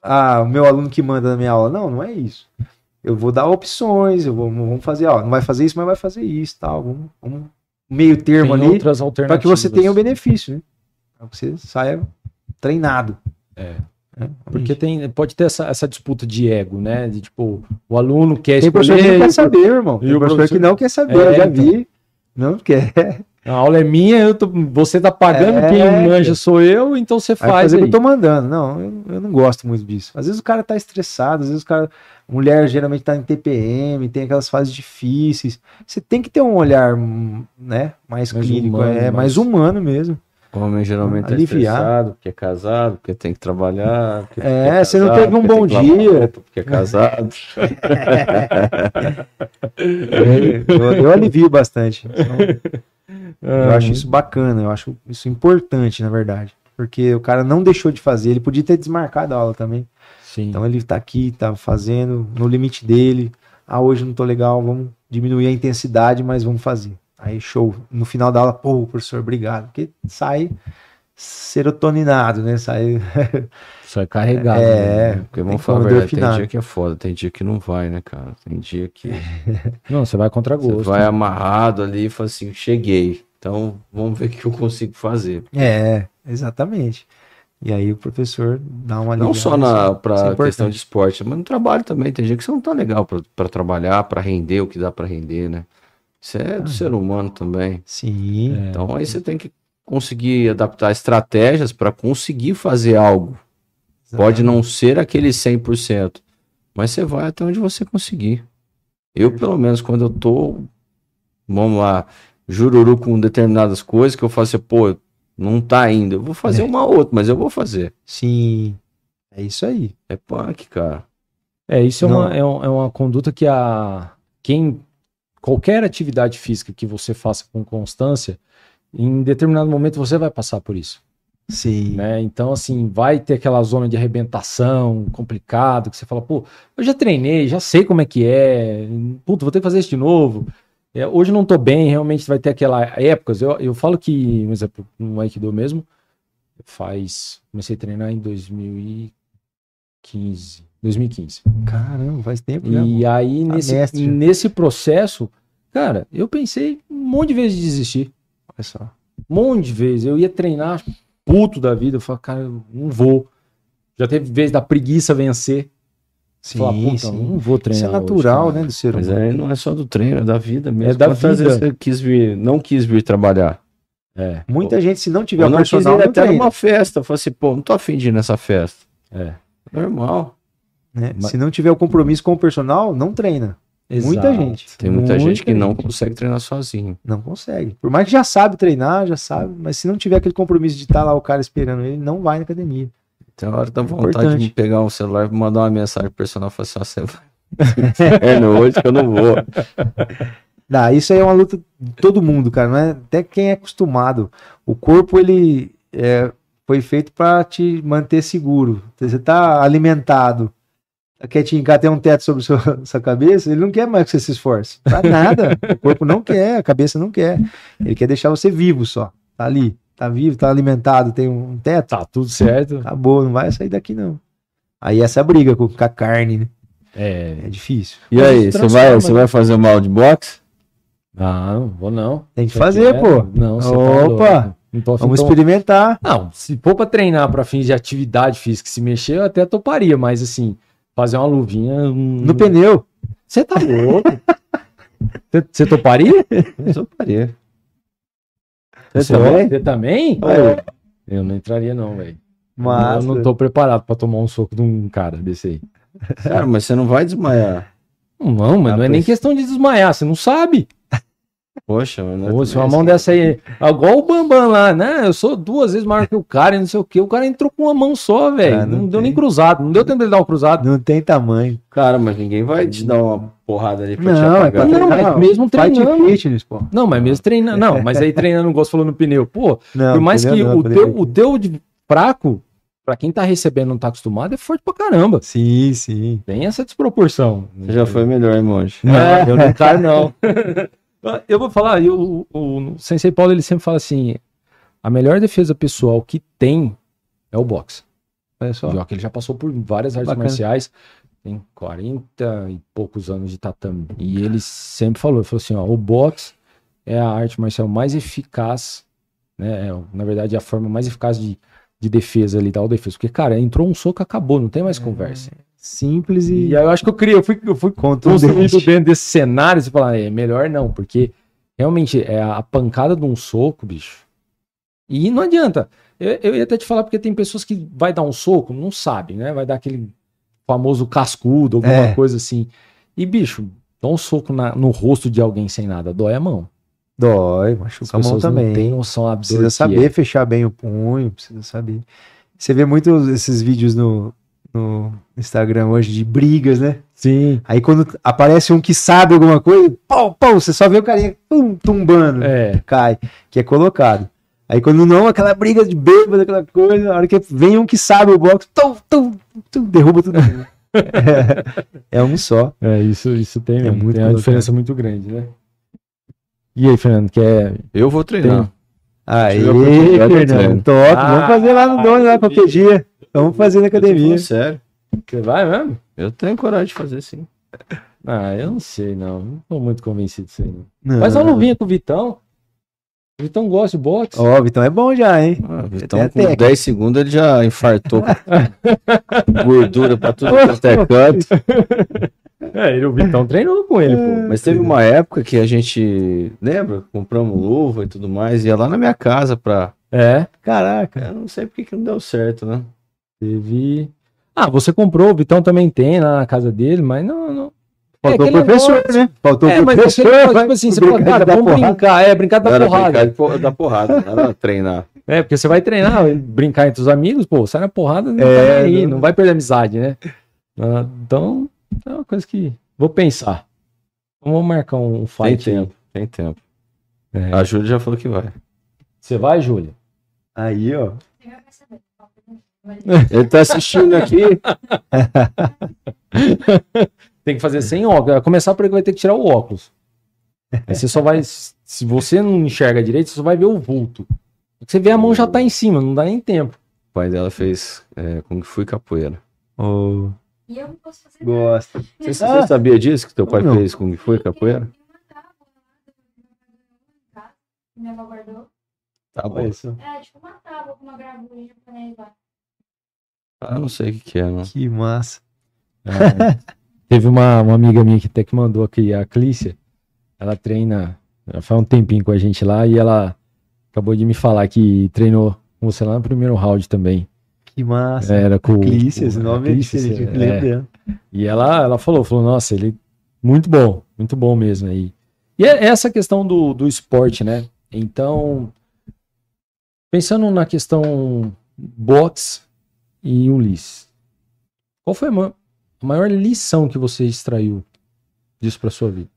ah, o meu aluno que manda na minha aula, não, não é isso. Eu vou dar opções, eu vou vamos fazer, ó, não vai fazer isso, mas vai fazer isso, tal, vamos, meio termo tem ali, para que você tenha o um benefício, né? que você saia treinado. É. É, Porque tem, pode ter essa, essa, disputa de ego, né? De tipo, o aluno quer saber escolher. Tem professor que não quer saber, irmão. Tem e o professor, professor que não quer saber, é, eu já então. vi. Então... Não quer. A aula é minha, tô, você tá pagando, é, quem então. manja sou eu, então você faz. Aí fazer aí. que eu tô mandando. Não, eu, eu, não gosto muito disso. Às vezes o cara tá estressado, às vezes o cara. Mulher geralmente tá em TPM, tem aquelas fases difíceis. Você tem que ter um olhar, hum, né? Mais, mais clínico, humano, é, mais humano mesmo. O homem geralmente é aliviar. é estressado, porque é casado, porque tem que trabalhar. Porque é, porque é você não teve um bom dia. porque é casado. eu, eu, alivio bastante. Então, eu ah. acho isso bacana, eu acho isso importante, na verdade. Porque o cara não deixou de fazer, ele podia ter desmarcado a aula também. Sim. Então ele tá aqui, tá fazendo, no limite dele. Ah, hoje não tô legal, vamos diminuir a intensidade, mas vamos fazer. Aí show. No final da aula, pô, professor, obrigado. Porque sai serotoninado, né? Sai. Sai carregado. É. Né? Porque vamos falar verdade, tem dia que é foda, tem dia que não vai, né, cara? Tem dia que. Não, você vai contra gosto. Você vai né? amarrado ali e fala assim: cheguei. Então vamos ver o que eu consigo fazer. É, exatamente. E aí o professor dá uma Não só na é pra é questão de esporte, mas no trabalho também. Tem dia que você não tá legal para trabalhar, para render o que dá para render, né? Isso é do ser humano também. Sim. É. Então aí você tem que conseguir adaptar estratégias para conseguir fazer algo. Pode não ser aquele 100%, mas você vai até onde você conseguir. Eu, pelo menos, quando eu tô, vamos lá, jururu com determinadas coisas que eu faço, assim, pô, não tá ainda. Eu vou fazer é. uma outra, mas eu vou fazer. Sim. É isso aí. É punk, cara. É, isso é uma, é, um, é uma conduta que a quem qualquer atividade física que você faça com constância, em determinado momento você vai passar por isso. Sim. Né? Então, assim, vai ter aquela zona de arrebentação complicado que você fala, pô, eu já treinei, já sei como é que é, puto, vou ter que fazer isso de novo. É, hoje não tô bem, realmente vai ter aquela época. Eu, eu falo que, por exemplo, no Aikido mesmo, faz. Comecei a treinar em 2015. 2015. Caramba, faz tempo, né? E aí, tá nesse, nesse processo, cara, eu pensei um monte de vezes de desistir. Olha só. Um monte de vezes. Eu ia treinar, puto da vida. Eu falava, cara, eu não vou. Já teve vez da preguiça vencer. Sim, Fala, sim. não vou treinar. Isso é natural, hoje, né, do ser humano. Mas é, não é só do treino, é da vida mesmo. É da Quantas vida. você quis vir, não quis vir trabalhar? É. Muita pô, gente, se não tiver não personal, até numa festa. falei assim, pô, não tô afim de ir nessa festa. É. Normal. Né? Mas... Se não tiver o compromisso com o personal, não treina. Exato. Muita gente. Tem muita, muita gente que gente. não consegue treinar sozinho. Não consegue. Por mais que já sabe treinar, já sabe, mas se não tiver aquele compromisso de estar tá lá o cara esperando ele, não vai na academia. Tem hora da é vontade Importante. de pegar um celular e mandar uma mensagem pro personal e falar assim, ó, você vai. é, noite hoje que eu não vou. Não, isso aí é uma luta de todo mundo, cara. Não é, até quem é acostumado. O corpo, ele é, foi feito para te manter seguro. Você tá alimentado quer te encater um teto sobre sua, sua, cabeça, ele não quer mais que você se esforce. Pra nada. o corpo não quer, a cabeça não quer. Ele quer deixar você vivo só. Tá ali. Tá vivo, tá alimentado, tem um teto. Tá tudo certo. Acabou, não vai sair daqui, não. Aí essa briga com, com a carne, né? É. É difícil. E aí, você vai, fazer vai fazer uma outbox? Ah, não, vou não. Tem que fazer, é pô. Não, você tá Opa! Tá então, Vamos então, experimentar. Não, se for pra treinar pra fins de atividade física, se mexer, eu até toparia, mas assim, fazer uma luvinha. Um... No pneu. Você tá louco? Você toparia? Eu toparia. Você também? Você também? Eu não entraria, não, velho. Mas. Eu não tô preparado pra tomar um soco de um cara desse aí. Cara, mas você não vai desmaiar. Não, mas ah, não é pois... nem questão de desmaiar, você não sabe. Poxa, mano. É se uma mão né? dessa aí. Ah, igual o Bambam lá, né? Eu sou duas vezes maior que o cara e não sei o quê. O cara entrou com uma mão só, velho. Ah, não, não deu nem cruzado. Não deu tempo de dar um cruzado. Não tem tamanho. Cara, mas ninguém vai te dar uma porrada ali pra não, te apagar. É tá Não, não, mesmo treinando. Fitness, pô. Não, mas mesmo treinando. Não, mas aí treinando, o gosto falou no pneu. Pô, não, por mais que não, o, teu, o teu de fraco, pra quem tá recebendo não tá acostumado, é forte pra caramba. Sim, sim. Tem essa desproporção. Você já foi melhor, hein, Monge? Não, é. eu não quero não. Ah, eu vou falar, eu, o, o Sensei Paulo ele sempre fala assim: a melhor defesa pessoal que tem é o boxe. Olha só. que ele já passou por várias artes Bacana. marciais, tem 40 e poucos anos de tatame. E ele sempre falou, ele falou assim, ó, o boxe é a arte marcial mais eficaz, né? É, na verdade, é a forma mais eficaz de, de defesa ali, da defesa. Porque, cara, entrou um soco, acabou, não tem mais é... conversa simples e. E aí eu acho que eu criei, eu fui, eu fui construído dentro desse cenário e falar, ah, é melhor não, porque realmente é a pancada de um soco, bicho. E não adianta. Eu, eu ia até te falar, porque tem pessoas que vai dar um soco, não sabe, né? Vai dar aquele famoso cascudo, alguma é. coisa assim. E, bicho, dá um soco na, no rosto de alguém sem nada, dói a mão. Dói, machuca As a mão também. Não tem noção absurda. Precisa é. saber é. fechar bem o punho, precisa saber. Você vê muito esses vídeos no, no Instagram hoje de brigas, né? Sim. Aí quando aparece um que sabe alguma coisa, pau, pau, você só vê o carinha pum, tumbando, é. cai, que é colocado. Aí quando não, aquela briga de bêbado, aquela coisa, a hora que vem um que sabe o box, tum, tum, tum, derruba tudo. é, é, um só. É, isso, isso tem, é né? muito tem uma diferença né? muito grande, né? E aí, Fernando, quer. Eu vou treinar. Tem... Aí, Fernando, top. Ah, vamos fazer lá no ah, dono, lá qualquer dia. Vamos fazer na academia. sério. Você vai mesmo? Eu tenho coragem de fazer, sim. Ah, eu não sei, não. Não tô muito convencido disso aí, não. não. Mas eu não vinha com o Vitão. O Vitão gosta de boxe. Ó, oh, o Vitão é bom já, hein? Ah, o Vitão com técnica. 10 segundos ele já infartou gordura pra tudo quanto é canto. É, ele, o Vitão treinou com ele, pô. Mas teve uma época que a gente, lembra? Compramos luva e tudo mais, ia lá na minha casa pra... É? Caraca. Eu não sei porque que não deu certo, né? Teve. Ah, você comprou, o Vitão também tem lá na casa dele, mas não. não... Faltou é, professor, negócio... né? Faltou é, professor. Mas aquele, né? tipo assim, você fala, cara, vamos porrada. brincar. É, brincar da porrada. Era brincar da porrada, não treinar. É, porque você vai treinar, brincar entre os amigos, pô, sai na porrada, não, é, vai, tá aí, não... não vai perder amizade, né? Ah, então, é uma coisa que. Vou pensar. Então, vamos marcar um fight. Tem tempo, tem tempo. É. A Júlia já falou que vai. Você vai, Júlia? Aí, ó. Ele tá assistindo aqui. tem que fazer sem óculos. Começar por ele vai ter que tirar o óculos. Aí você só vai. Se você não enxerga direito, você só vai ver o vulto. Você vê a mão já tá em cima, não dá nem tempo. O pai dela fez é, que foi capoeira. Oh. E eu não posso fazer Gosta. Você, você, sabia disso que teu pai fez com que foi capoeira? Minha guardou. Tá bom. É, tipo uma tábua com uma gravura japonesa lá. Ah, não sei o que, que é, mano. Que massa. É. teve uma, uma amiga minha que até que mandou aqui, a Clícia. Ela treina, ela faz um tempinho com a gente lá e ela acabou de me falar que treinou com você lá no primeiro round também. Que massa. É, era com Clícia, esse nome é Clícia, é, é. E ela, ela falou, falou, nossa, ele muito bom, muito bom mesmo aí. E é essa questão do, do esporte, né? Então, pensando na questão boxe, e Ulisses. Qual foi a maior lição que você extraiu disso para sua vida?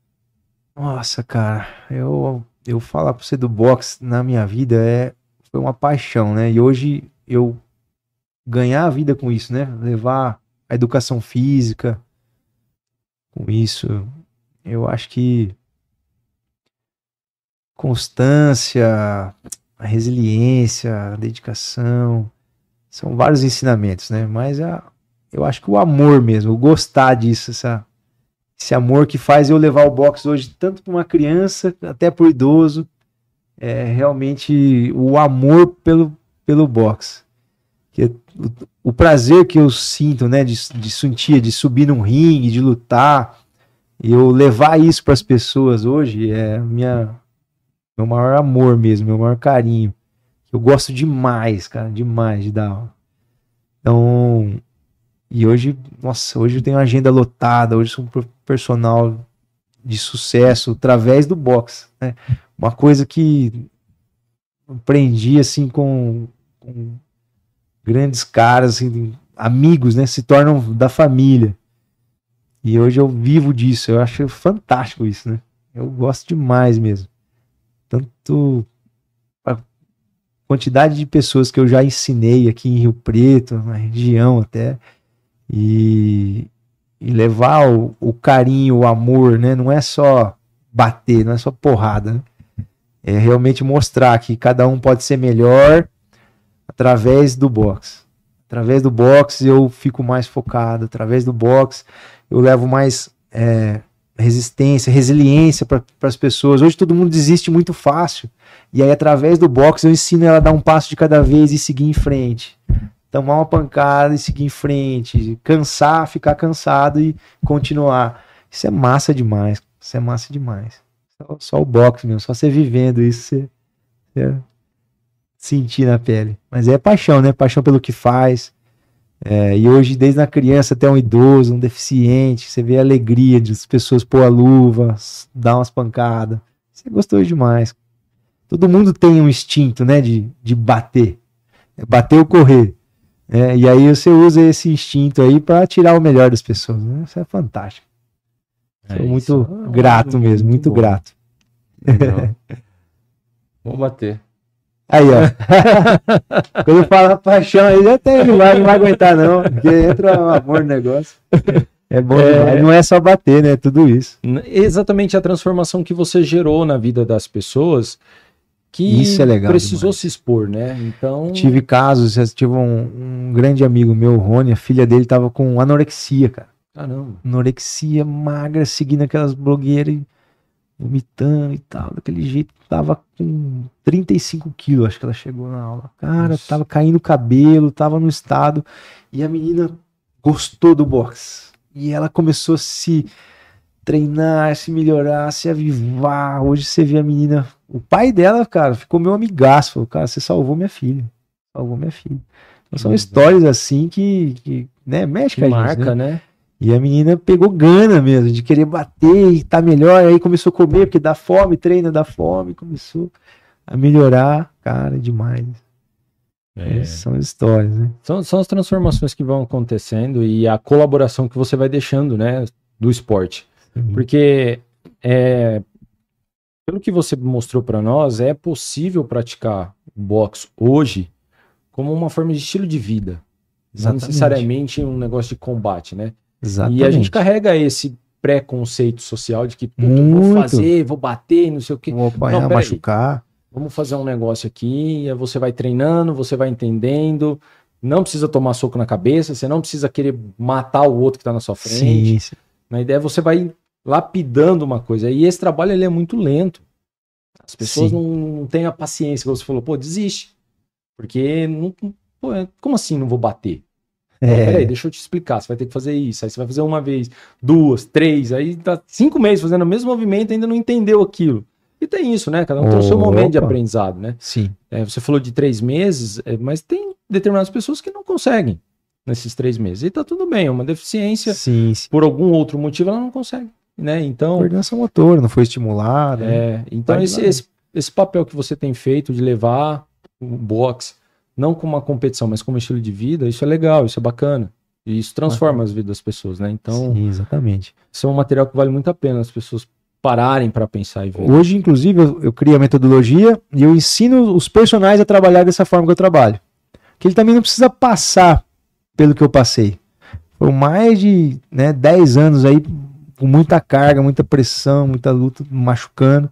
Nossa, cara, eu eu falar para você do boxe na minha vida é foi uma paixão, né? E hoje eu ganhar a vida com isso, né? Levar a educação física com isso, eu acho que constância, resiliência, dedicação, são vários ensinamentos, né? Mas a, é, eu acho que o amor mesmo, o gostar disso, essa, esse amor que faz eu levar o box hoje tanto para uma criança até para o idoso, é realmente o amor pelo, pelo box. Que o, o, prazer que eu sinto, né, de, de sentir, de subir num ringue, de lutar, eu levar isso para as pessoas hoje é minha meu maior amor mesmo, meu maior carinho eu gosto demais, cara, demais de dar aula. Então, e hoje, nossa, hoje eu tenho agenda lotada, hoje sou um personal de sucesso através do box, né? Uma coisa que aprendi assim com, com grandes caras, assim, amigos, né? Se tornam da família. E hoje eu vivo disso, eu acho fantástico isso, né? Eu gosto demais mesmo. Tanto quantidade de pessoas que eu já ensinei aqui em Rio Preto, na região até, e, e levar o, o, carinho, o amor, né? Não é só bater, não é só porrada, né? É realmente mostrar que cada um pode ser melhor através do boxe. Através do boxe eu fico mais focado, através do boxe eu levo mais é, resistência, resiliência para as pessoas. Hoje todo mundo desiste muito fácil. E aí, através do box, eu ensino ela a dar um passo de cada vez e seguir em frente. Tomar uma pancada e seguir em frente. Cansar, ficar cansado e continuar. Isso é massa demais. Isso é massa demais. Só, só o box mesmo, só você vivendo isso, você, você sentir na pele. Mas é paixão, né? Paixão pelo que faz, é, e hoje, desde a criança até um idoso, um deficiente, você vê a alegria de as pessoas pôr a luva, dar umas pancadas. Isso é gostoso demais. Todo mundo tem um instinto, né, de, de bater. É bater ou correr. É, e aí você usa esse instinto aí para tirar o melhor das pessoas. Né? Isso é fantástico. É, Sou muito grato ah, mesmo, muito, muito grato. Vou bater. Aí, ó. Quando fala paixão, aí até ele vai, não vai aguentar, não. Porque entra um amor no negócio. É bom é... Não é só bater, né? É tudo isso. Exatamente a transformação que você gerou na vida das pessoas que isso é legal, precisou demais. se expor, né? Então. Tive casos, tive um, um grande amigo meu, Rony, a filha dele tava com anorexia, cara. Caramba. Anorexia, magra, seguindo aquelas blogueiras. E vomitando e tal, daquele jeito. Tava com 35 quilos, acho que ela chegou na aula. Cara, Nossa. tava caindo o cabelo, tava no estado. E a menina gostou do boxe. E ela começou a se treinar, se melhorar, se avivar. Hoje você vê a menina. O pai dela, cara, ficou meu amigaço. Falou, cara, você salvou minha filha. Salvou minha filha. Então, são histórias uhum. assim que, que né, mexe com a gente, marca, né? né? E a menina pegou gana mesmo, de querer bater e tá melhor. Aí começou a comer, porque dá fome, treina, dá fome, começou a melhorar, cara, demais. É. é são histórias, né? São, são as transformações que vão acontecendo e a colaboração que você vai deixando, né? Do esporte. Sim. Porque é, pelo que você mostrou para nós, é possível praticar boxe hoje como uma forma de estilo de vida. Exatamente. Não necessariamente um negócio de combate, né? Exatamente. E a gente carrega esse preconceito social de que vou fazer, vou bater, não sei o que, Vou apanhar, não, machucar. Vamos fazer um negócio aqui, você vai treinando, você vai entendendo, não precisa tomar soco na cabeça, você não precisa querer matar o outro que está na sua frente. Sim, sim. é ideia você vai lapidando uma coisa. E esse trabalho ele é muito lento. As pessoas não, não, têm a paciência, você falou, pô, desiste. Porque não, pô, como assim não vou bater? É. Peraí, deixa eu te explicar. Você vai ter que fazer isso. Aí você vai fazer uma vez, duas, três. Aí tá cinco meses fazendo o mesmo movimento e ainda não entendeu aquilo. E tem isso, né? Cada um tem o seu momento de aprendizado, né? Sim. É, você falou de três meses, é, mas tem determinadas pessoas que não conseguem nesses três meses. E tá tudo bem, é uma deficiência. Sim, sim. Por algum outro motivo, ela não consegue, né? Então. Coordenação motor não foi estimulada. Né? É, né? então esse, esse, esse papel que você tem feito de levar o boxe não como uma competição, mas como estilo de vida, isso é legal, isso é bacana. E isso transforma as vidas das pessoas, né? Então, Sim, exatamente. Isso é um material que vale muito a pena as pessoas pararem para pensar e ver. Hoje, inclusive, eu, eu crio a metodologia e eu ensino os personagens a trabalhar dessa forma que eu trabalho. Que ele também não precisa passar pelo que eu passei. Foram mais de né, 10 anos aí com muita carga, muita pressão, muita luta, machucando.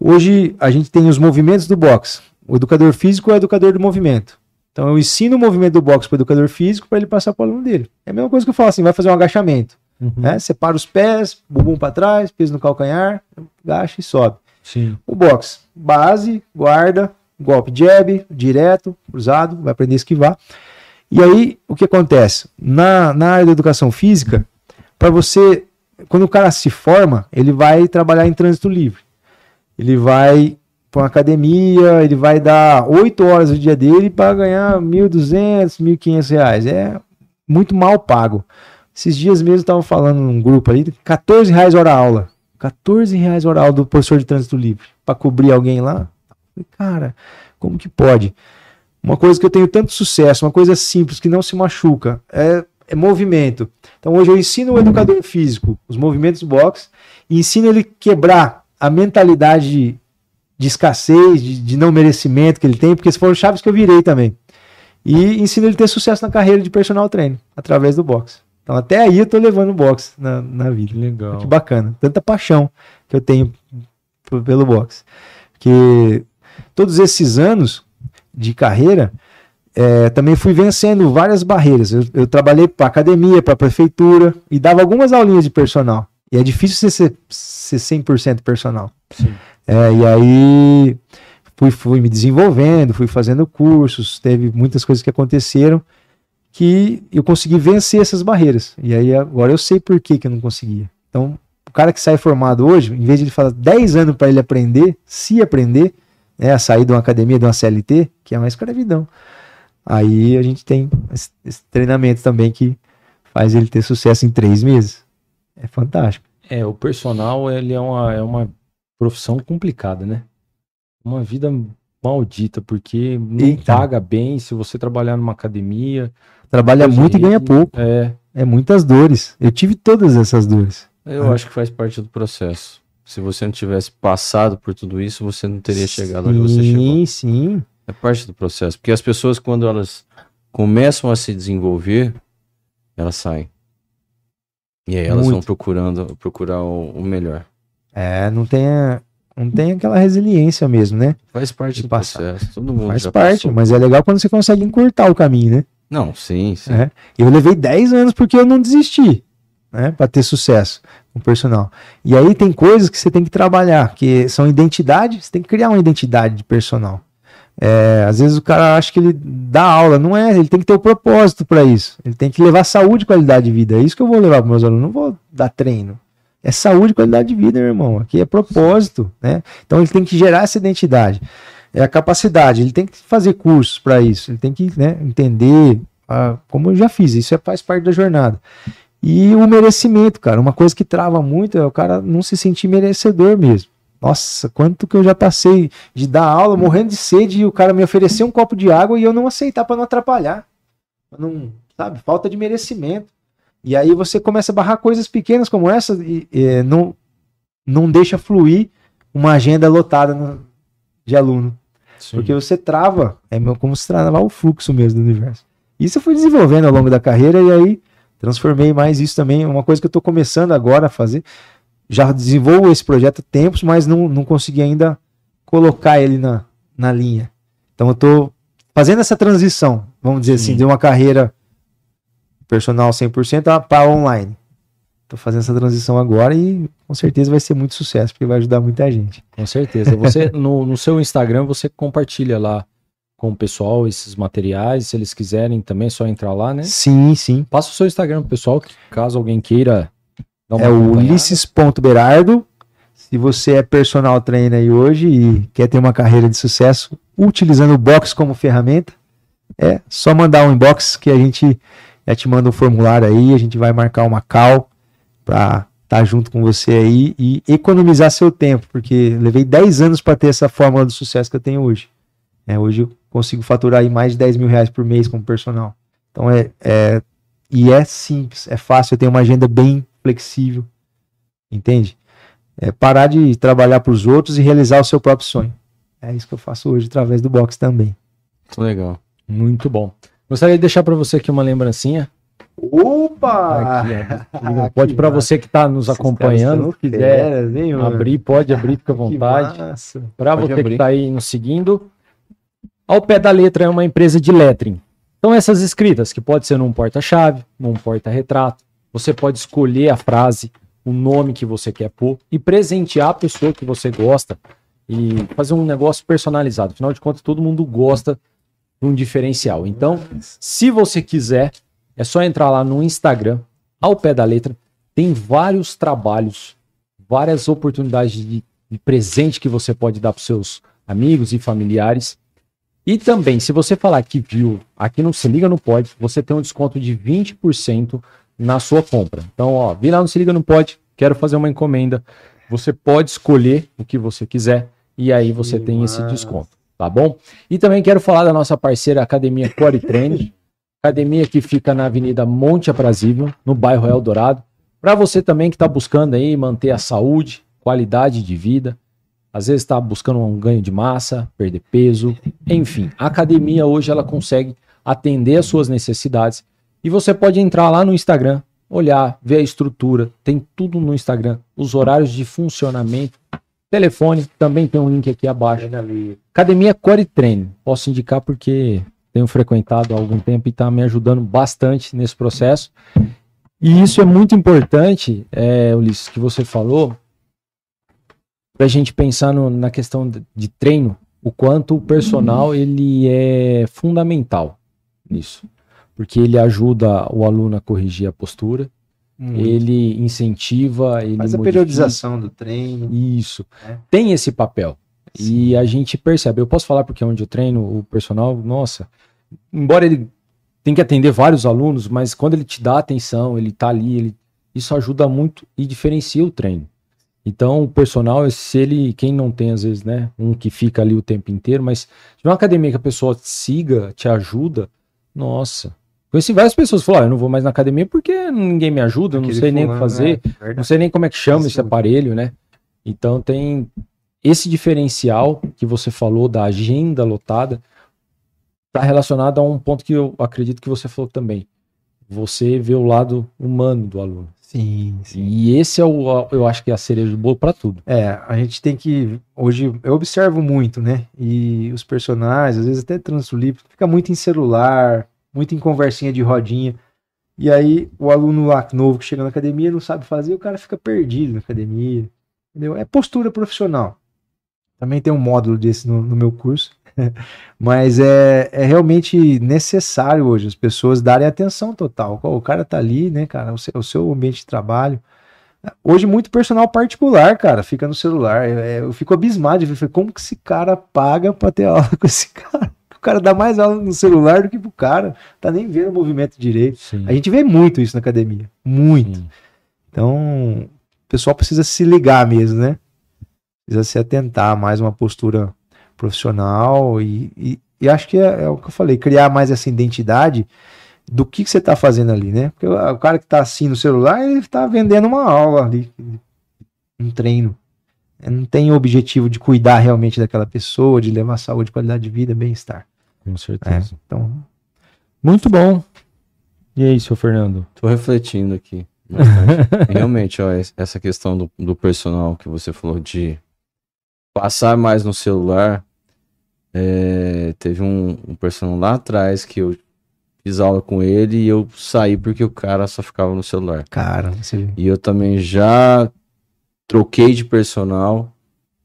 Hoje a gente tem os movimentos do boxe. O educador físico é o educador do movimento. Então eu ensino o movimento do boxe para o educador físico para ele passar para o aluno dele. É a mesma coisa que eu falo assim, vai fazer um agachamento. Uhum. Né? Separa os pés, bumbum para trás, peso no calcanhar, agacha e sobe. Sim. O boxe, base, guarda, golpe jab, direto, cruzado, vai aprender a esquivar. E aí, o que acontece? Na, na área da educação física, para você, quando o cara se forma, ele vai trabalhar em trânsito livre. Ele vai para uma academia, ele vai dar 8 horas do dia dele para ganhar 1.200, 1.500 reais. É muito mal pago. Esses dias mesmo estavam falando num grupo aí, 14 reais hora aula. 14 reais hora aula do professor de trânsito livre para cobrir alguém lá. Cara, como que pode? Uma coisa que eu tenho tanto sucesso, uma coisa simples que não se machuca, é, é movimento. Então hoje eu ensino o educador físico os movimentos box e ensino ele quebrar a mentalidade de escassez, de, de, não merecimento que ele tem, porque foram chaves que eu virei também. E ensino ele a ter sucesso na carreira de personal trainer, através do boxe. Então até aí eu tô levando boxe na, na vida. Legal. Que bacana. Tanta paixão que eu tenho pelo boxe. Que todos esses anos de carreira, é, também fui vencendo várias barreiras. Eu, eu trabalhei para academia, para prefeitura e dava algumas aulinhas de personal. E é difícil você ser, ser 100% personal. Sim. É, e aí fui, fui me desenvolvendo, fui fazendo cursos, teve muitas coisas que aconteceram que eu consegui vencer essas barreiras. E aí agora eu sei por que, que eu não conseguia. Então, o cara que sai formado hoje, em vez de ele falar 10 anos para ele aprender, se aprender, né, a sair de uma academia, de uma CLT, que é uma escravidão. Aí a gente tem esse treinamento também que faz ele ter sucesso em três meses. É fantástico. É, o personal ele é uma, é uma profissão complicada, né? Uma vida maldita, porque não Eita. paga bem se você trabalhar numa academia. Trabalha muito e ganha pouco. É. É muitas dores. Eu tive todas essas dores. Eu é. acho que faz parte do processo. Se você não tivesse passado por tudo isso, você não teria sim, chegado onde você chegou. Sim, sim. É parte do processo. Porque as pessoas, quando elas começam a se desenvolver, elas saem. E aí elas Muito. vão procurando procurar o, o melhor. É, não tem, não tem aquela resiliência mesmo, né? Faz parte do passar. processo. Todo mundo Faz parte, passou. mas é legal quando você consegue encurtar o caminho, né? Não, sim, sim. É, eu levei 10 anos porque eu não desisti, né? Para ter sucesso com o personal. E aí tem coisas que você tem que trabalhar, que são identidade, você tem que criar uma identidade de personal. É, às vezes o cara acha que ele dá aula, não é, ele tem que ter o um propósito para isso. Ele tem que levar saúde e qualidade de vida. É isso que eu vou levar para meus alunos, não vou dar treino. É saúde e qualidade de vida, meu irmão. Aqui é propósito, né? Então ele tem que gerar essa identidade. É a capacidade, ele tem que fazer cursos para isso, ele tem que né, entender, a, como eu já fiz, isso é, faz parte da jornada. E o merecimento, cara, uma coisa que trava muito é o cara não se sentir merecedor mesmo. Nossa, quanto que eu já passei de dar aula morrendo de sede e o cara me oferecer um copo de água e eu não aceitar para não atrapalhar. Não, sabe, falta de merecimento. E aí você começa a barrar coisas pequenas como essa e, e não, não deixa fluir uma agenda lotada no, de aluno. Sim. Porque você trava, é como se travar o fluxo mesmo do universo. Isso eu fui desenvolvendo ao longo da carreira e aí transformei mais isso também. Uma coisa que eu estou começando agora a fazer. Já desenvolvo esse projeto há tempos, mas não, não consegui ainda colocar ele na, na linha. Então eu estou fazendo essa transição, vamos dizer assim, Sim. assim, de uma carreira personal 100% para ah, tá online. Tô fazendo essa transição agora e com certeza vai ser muito sucesso, porque vai ajudar muita gente. Com certeza. Você no, no seu Instagram você compartilha lá com o pessoal esses materiais, se eles quiserem também é só entrar lá, né? Sim, sim. Passa o seu Instagram o pessoal, caso alguém queira dar uma É o ulisses.berardo. Se você é personal trainer aí hoje e quer ter uma carreira de sucesso utilizando o box como ferramenta, é só mandar um inbox que a gente já né, te manda um formulário aí, a gente vai marcar uma call para estar tá junto com você aí e economizar seu tempo, porque levei 10 anos para ter essa fórmula do sucesso que eu tenho hoje. É, hoje eu consigo faturar aí mais de 10 mil reais por mês como personal. Então é, é e é simples, é fácil, eu tenho uma agenda bem flexível, entende? É parar de trabalhar para os outros e realizar o seu próprio sonho. É isso que eu faço hoje através do box também. Muito legal. Muito bom. Gostaria de deixar para você aqui uma lembrancinha. Opa! Aqui, pode para você que está nos acompanhando, não quiser hein, abrir, pode abrir, fica à vontade. Para você abrir. que está aí nos seguindo, ao pé da letra é uma empresa de lettering. Então essas escritas que pode ser num porta-chave, num porta-retrato, você pode escolher a frase, o nome que você quer pôr e presentear a pessoa que você gosta e fazer um negócio personalizado. Afinal de contas, todo mundo gosta um diferencial. Então, se você quiser, é só entrar lá no Instagram, ao pé da letra, tem vários trabalhos, várias oportunidades de, de presente que você pode dar para seus amigos e familiares. E também, se você falar que viu aqui no Se Liga no Pode, você tem um desconto de 20% na sua compra. Então, ó, vi lá no Se Liga no Pode, quero fazer uma encomenda. Você pode escolher o que você quiser e aí você tem esse desconto tá bom? E também quero falar da nossa parceira Academia Core Trend, academia que fica na Avenida Monte Aprazível, no bairro Eldorado. Para você também que está buscando aí manter a saúde, qualidade de vida, às vezes está buscando um ganho de massa, perder peso, enfim, a academia hoje ela consegue atender às suas necessidades e você pode entrar lá no Instagram, olhar, ver a estrutura, tem tudo no Instagram, os horários de funcionamento, telefone, também tem um link aqui abaixo. Academia Core Treino. Posso indicar porque tenho frequentado há algum tempo e está me ajudando bastante nesse processo. E isso é muito importante, é, Ulisses, que você falou, para a gente pensar no, na questão de, treino, o quanto o personal uhum. ele é fundamental nisso, porque ele ajuda o aluno a corrigir a postura, muito. Ele incentiva, ele faz modifica. a periodização do treino. Isso. Né? Tem esse papel. Sim. E a gente percebe. Eu posso falar porque é onde eu treino o personal, nossa, embora ele tem que atender vários alunos, mas quando ele te dá atenção, ele tá ali, ele, isso ajuda muito e diferencia o treino. Então, o personal, se ele, quem não tem, às vezes, né, um que fica ali o tempo inteiro, mas se uma academia que a pessoa te siga, te ajuda, nossa, Conheci várias pessoas que falaram, ah, eu não vou mais na academia porque ninguém me ajuda, eu não sei nem o que fazer, né? não sei nem como é que chama Sim. esse é aparelho, né? Então tem esse diferencial que você falou da agenda lotada, está relacionado a um ponto que eu acredito que você falou também. Você vê o lado humano do aluno. Sim, sim. E esse é o, eu acho que é a cereja do bolo para tudo. É, a gente tem que. Hoje eu observo muito, né? E os personagens, às vezes até translípido, fica muito em celular, muito em conversinha de rodinha. E aí o aluno lá novo que chega na academia não sabe fazer, o cara fica perdido na academia. Entendeu? É postura profissional. Também tem um módulo desse no, no meu curso. Mas é, é realmente necessário hoje as pessoas darem atenção total. O cara tá ali, né, cara? O seu, o seu ambiente de trabalho. Hoje, muito personal particular, cara, fica no celular. Eu, é, eu fico abismado de ver como que esse cara paga pra ter aula com esse cara. O cara dá mais aula no celular do que pro cara. Tá nem vendo o movimento direito. Sim. A gente vê muito isso na academia. Muito. Sim. Então, o pessoal precisa se ligar mesmo, né? Precisa se atentar mais uma postura profissional e, e, e acho que é, é, o que eu falei, criar mais essa identidade do que, que você está fazendo ali, né? Porque o, cara que está assim no celular, ele está vendendo uma aula ali, um treino não tem o objetivo de cuidar realmente daquela pessoa, de levar saúde, qualidade de vida, bem-estar. Com certeza. É, então, muito bom. E aí, seu Fernando? Tô refletindo aqui. Realmente, ó, essa questão do, do personal que você falou de passar mais no celular. É, teve um, um personal lá atrás que eu fiz aula com ele e eu saí porque o cara só ficava no celular. Cara, você... E eu também já troquei de personal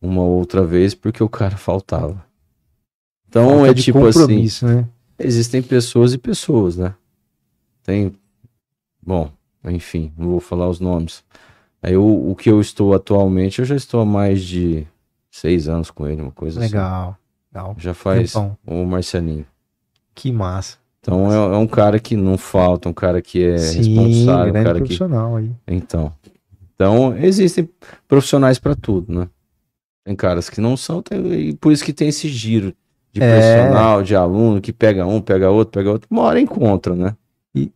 uma outra vez porque o cara faltava. Então Falta é tipo assim, compromisso, assim. Né? Existem pessoas e pessoas, né? Tem. Bom, enfim, não vou falar os nomes. Aí o, o que eu estou atualmente, eu já estou há mais de seis anos com ele, uma coisa assim. legal, assim. Legal. Já faz Tempão. o Marcelinho. Que massa. Então É, é, um cara que não falta, um cara que é Sim, responsável, um cara profissional que... aí. Então, então existem profissionais para tudo, né? Tem caras que não são, tem... e por isso que tem esse giro de é... personal, de aluno, que pega um, pega outro, pega outro, uma hora encontra, né? E,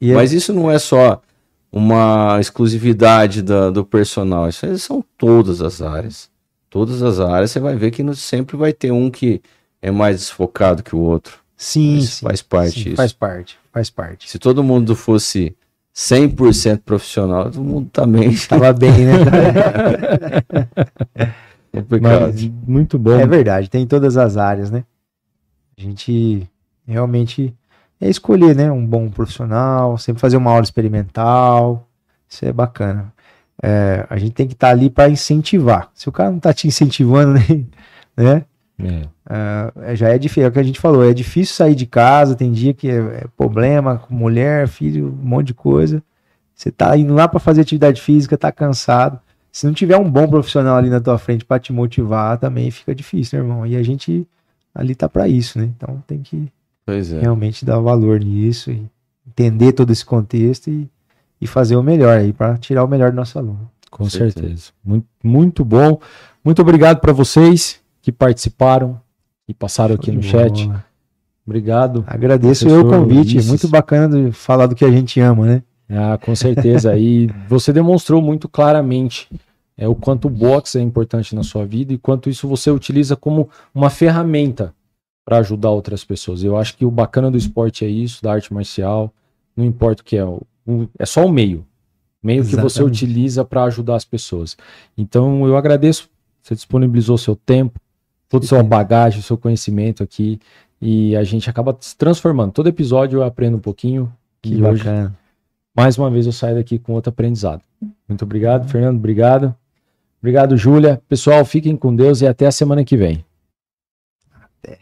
e é- Mas é... isso não é só uma exclusividade da, do personal, isso são todas as áreas. Todas as áreas você vai ver que não, sempre vai ter um que é mais desfocado que o outro. Sim, sim faz parte disso. Faz parte, faz parte. Se todo mundo fosse 100% profissional, todo mundo também. estava bem, né? Complicado. É Mas muito bom. É verdade, tem em todas as áreas, né? A gente realmente é escolher, né? Um bom profissional, sempre fazer uma aula experimental. Isso é bacana. É, a gente tem que estar tá ali para incentivar. Se o cara não está te incentivando, né? É. É, é. já é difícil, é o que a gente falou, é difícil sair de casa, tem dia que é, problema com mulher, filho, um monte de coisa. Você está indo lá para fazer atividade física, está cansado se não tiver um bom profissional ali na tua frente para te motivar, também fica difícil, né, irmão? E a gente ali tá para isso, né? Então tem que é. realmente dar valor nisso e entender todo esse contexto e, e fazer o melhor aí para tirar o melhor do nosso aluno. Com certeza. certeza. Muito, muito bom. Muito obrigado para vocês que participaram e passaram aqui no chat. Obrigado. Agradeço o convite. Muito bacana de falar do que a gente ama, né? Ah, com certeza. e você demonstrou muito claramente é, o quanto o boxe é importante na sua vida e quanto isso você utiliza como uma ferramenta para ajudar outras pessoas. Eu acho que o bacana do esporte é isso, da arte marcial. Não importa o que é, é só o meio. Meio Exatamente. que você utiliza para ajudar as pessoas. Então eu agradeço, você disponibilizou seu tempo, toda sua bagagem, seu conhecimento aqui e a gente acaba se transformando. Todo episódio eu aprendo um pouquinho que e bacana. hoje mais uma vez eu saio daqui com outro aprendizado. Muito obrigado, Fernando. Obrigado. Obrigado, Júlia. Pessoal, fiquem com Deus e até a semana que vem. Até.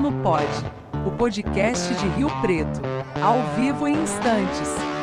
no Pod, o podcast de Rio Preto, ao vivo em instantes.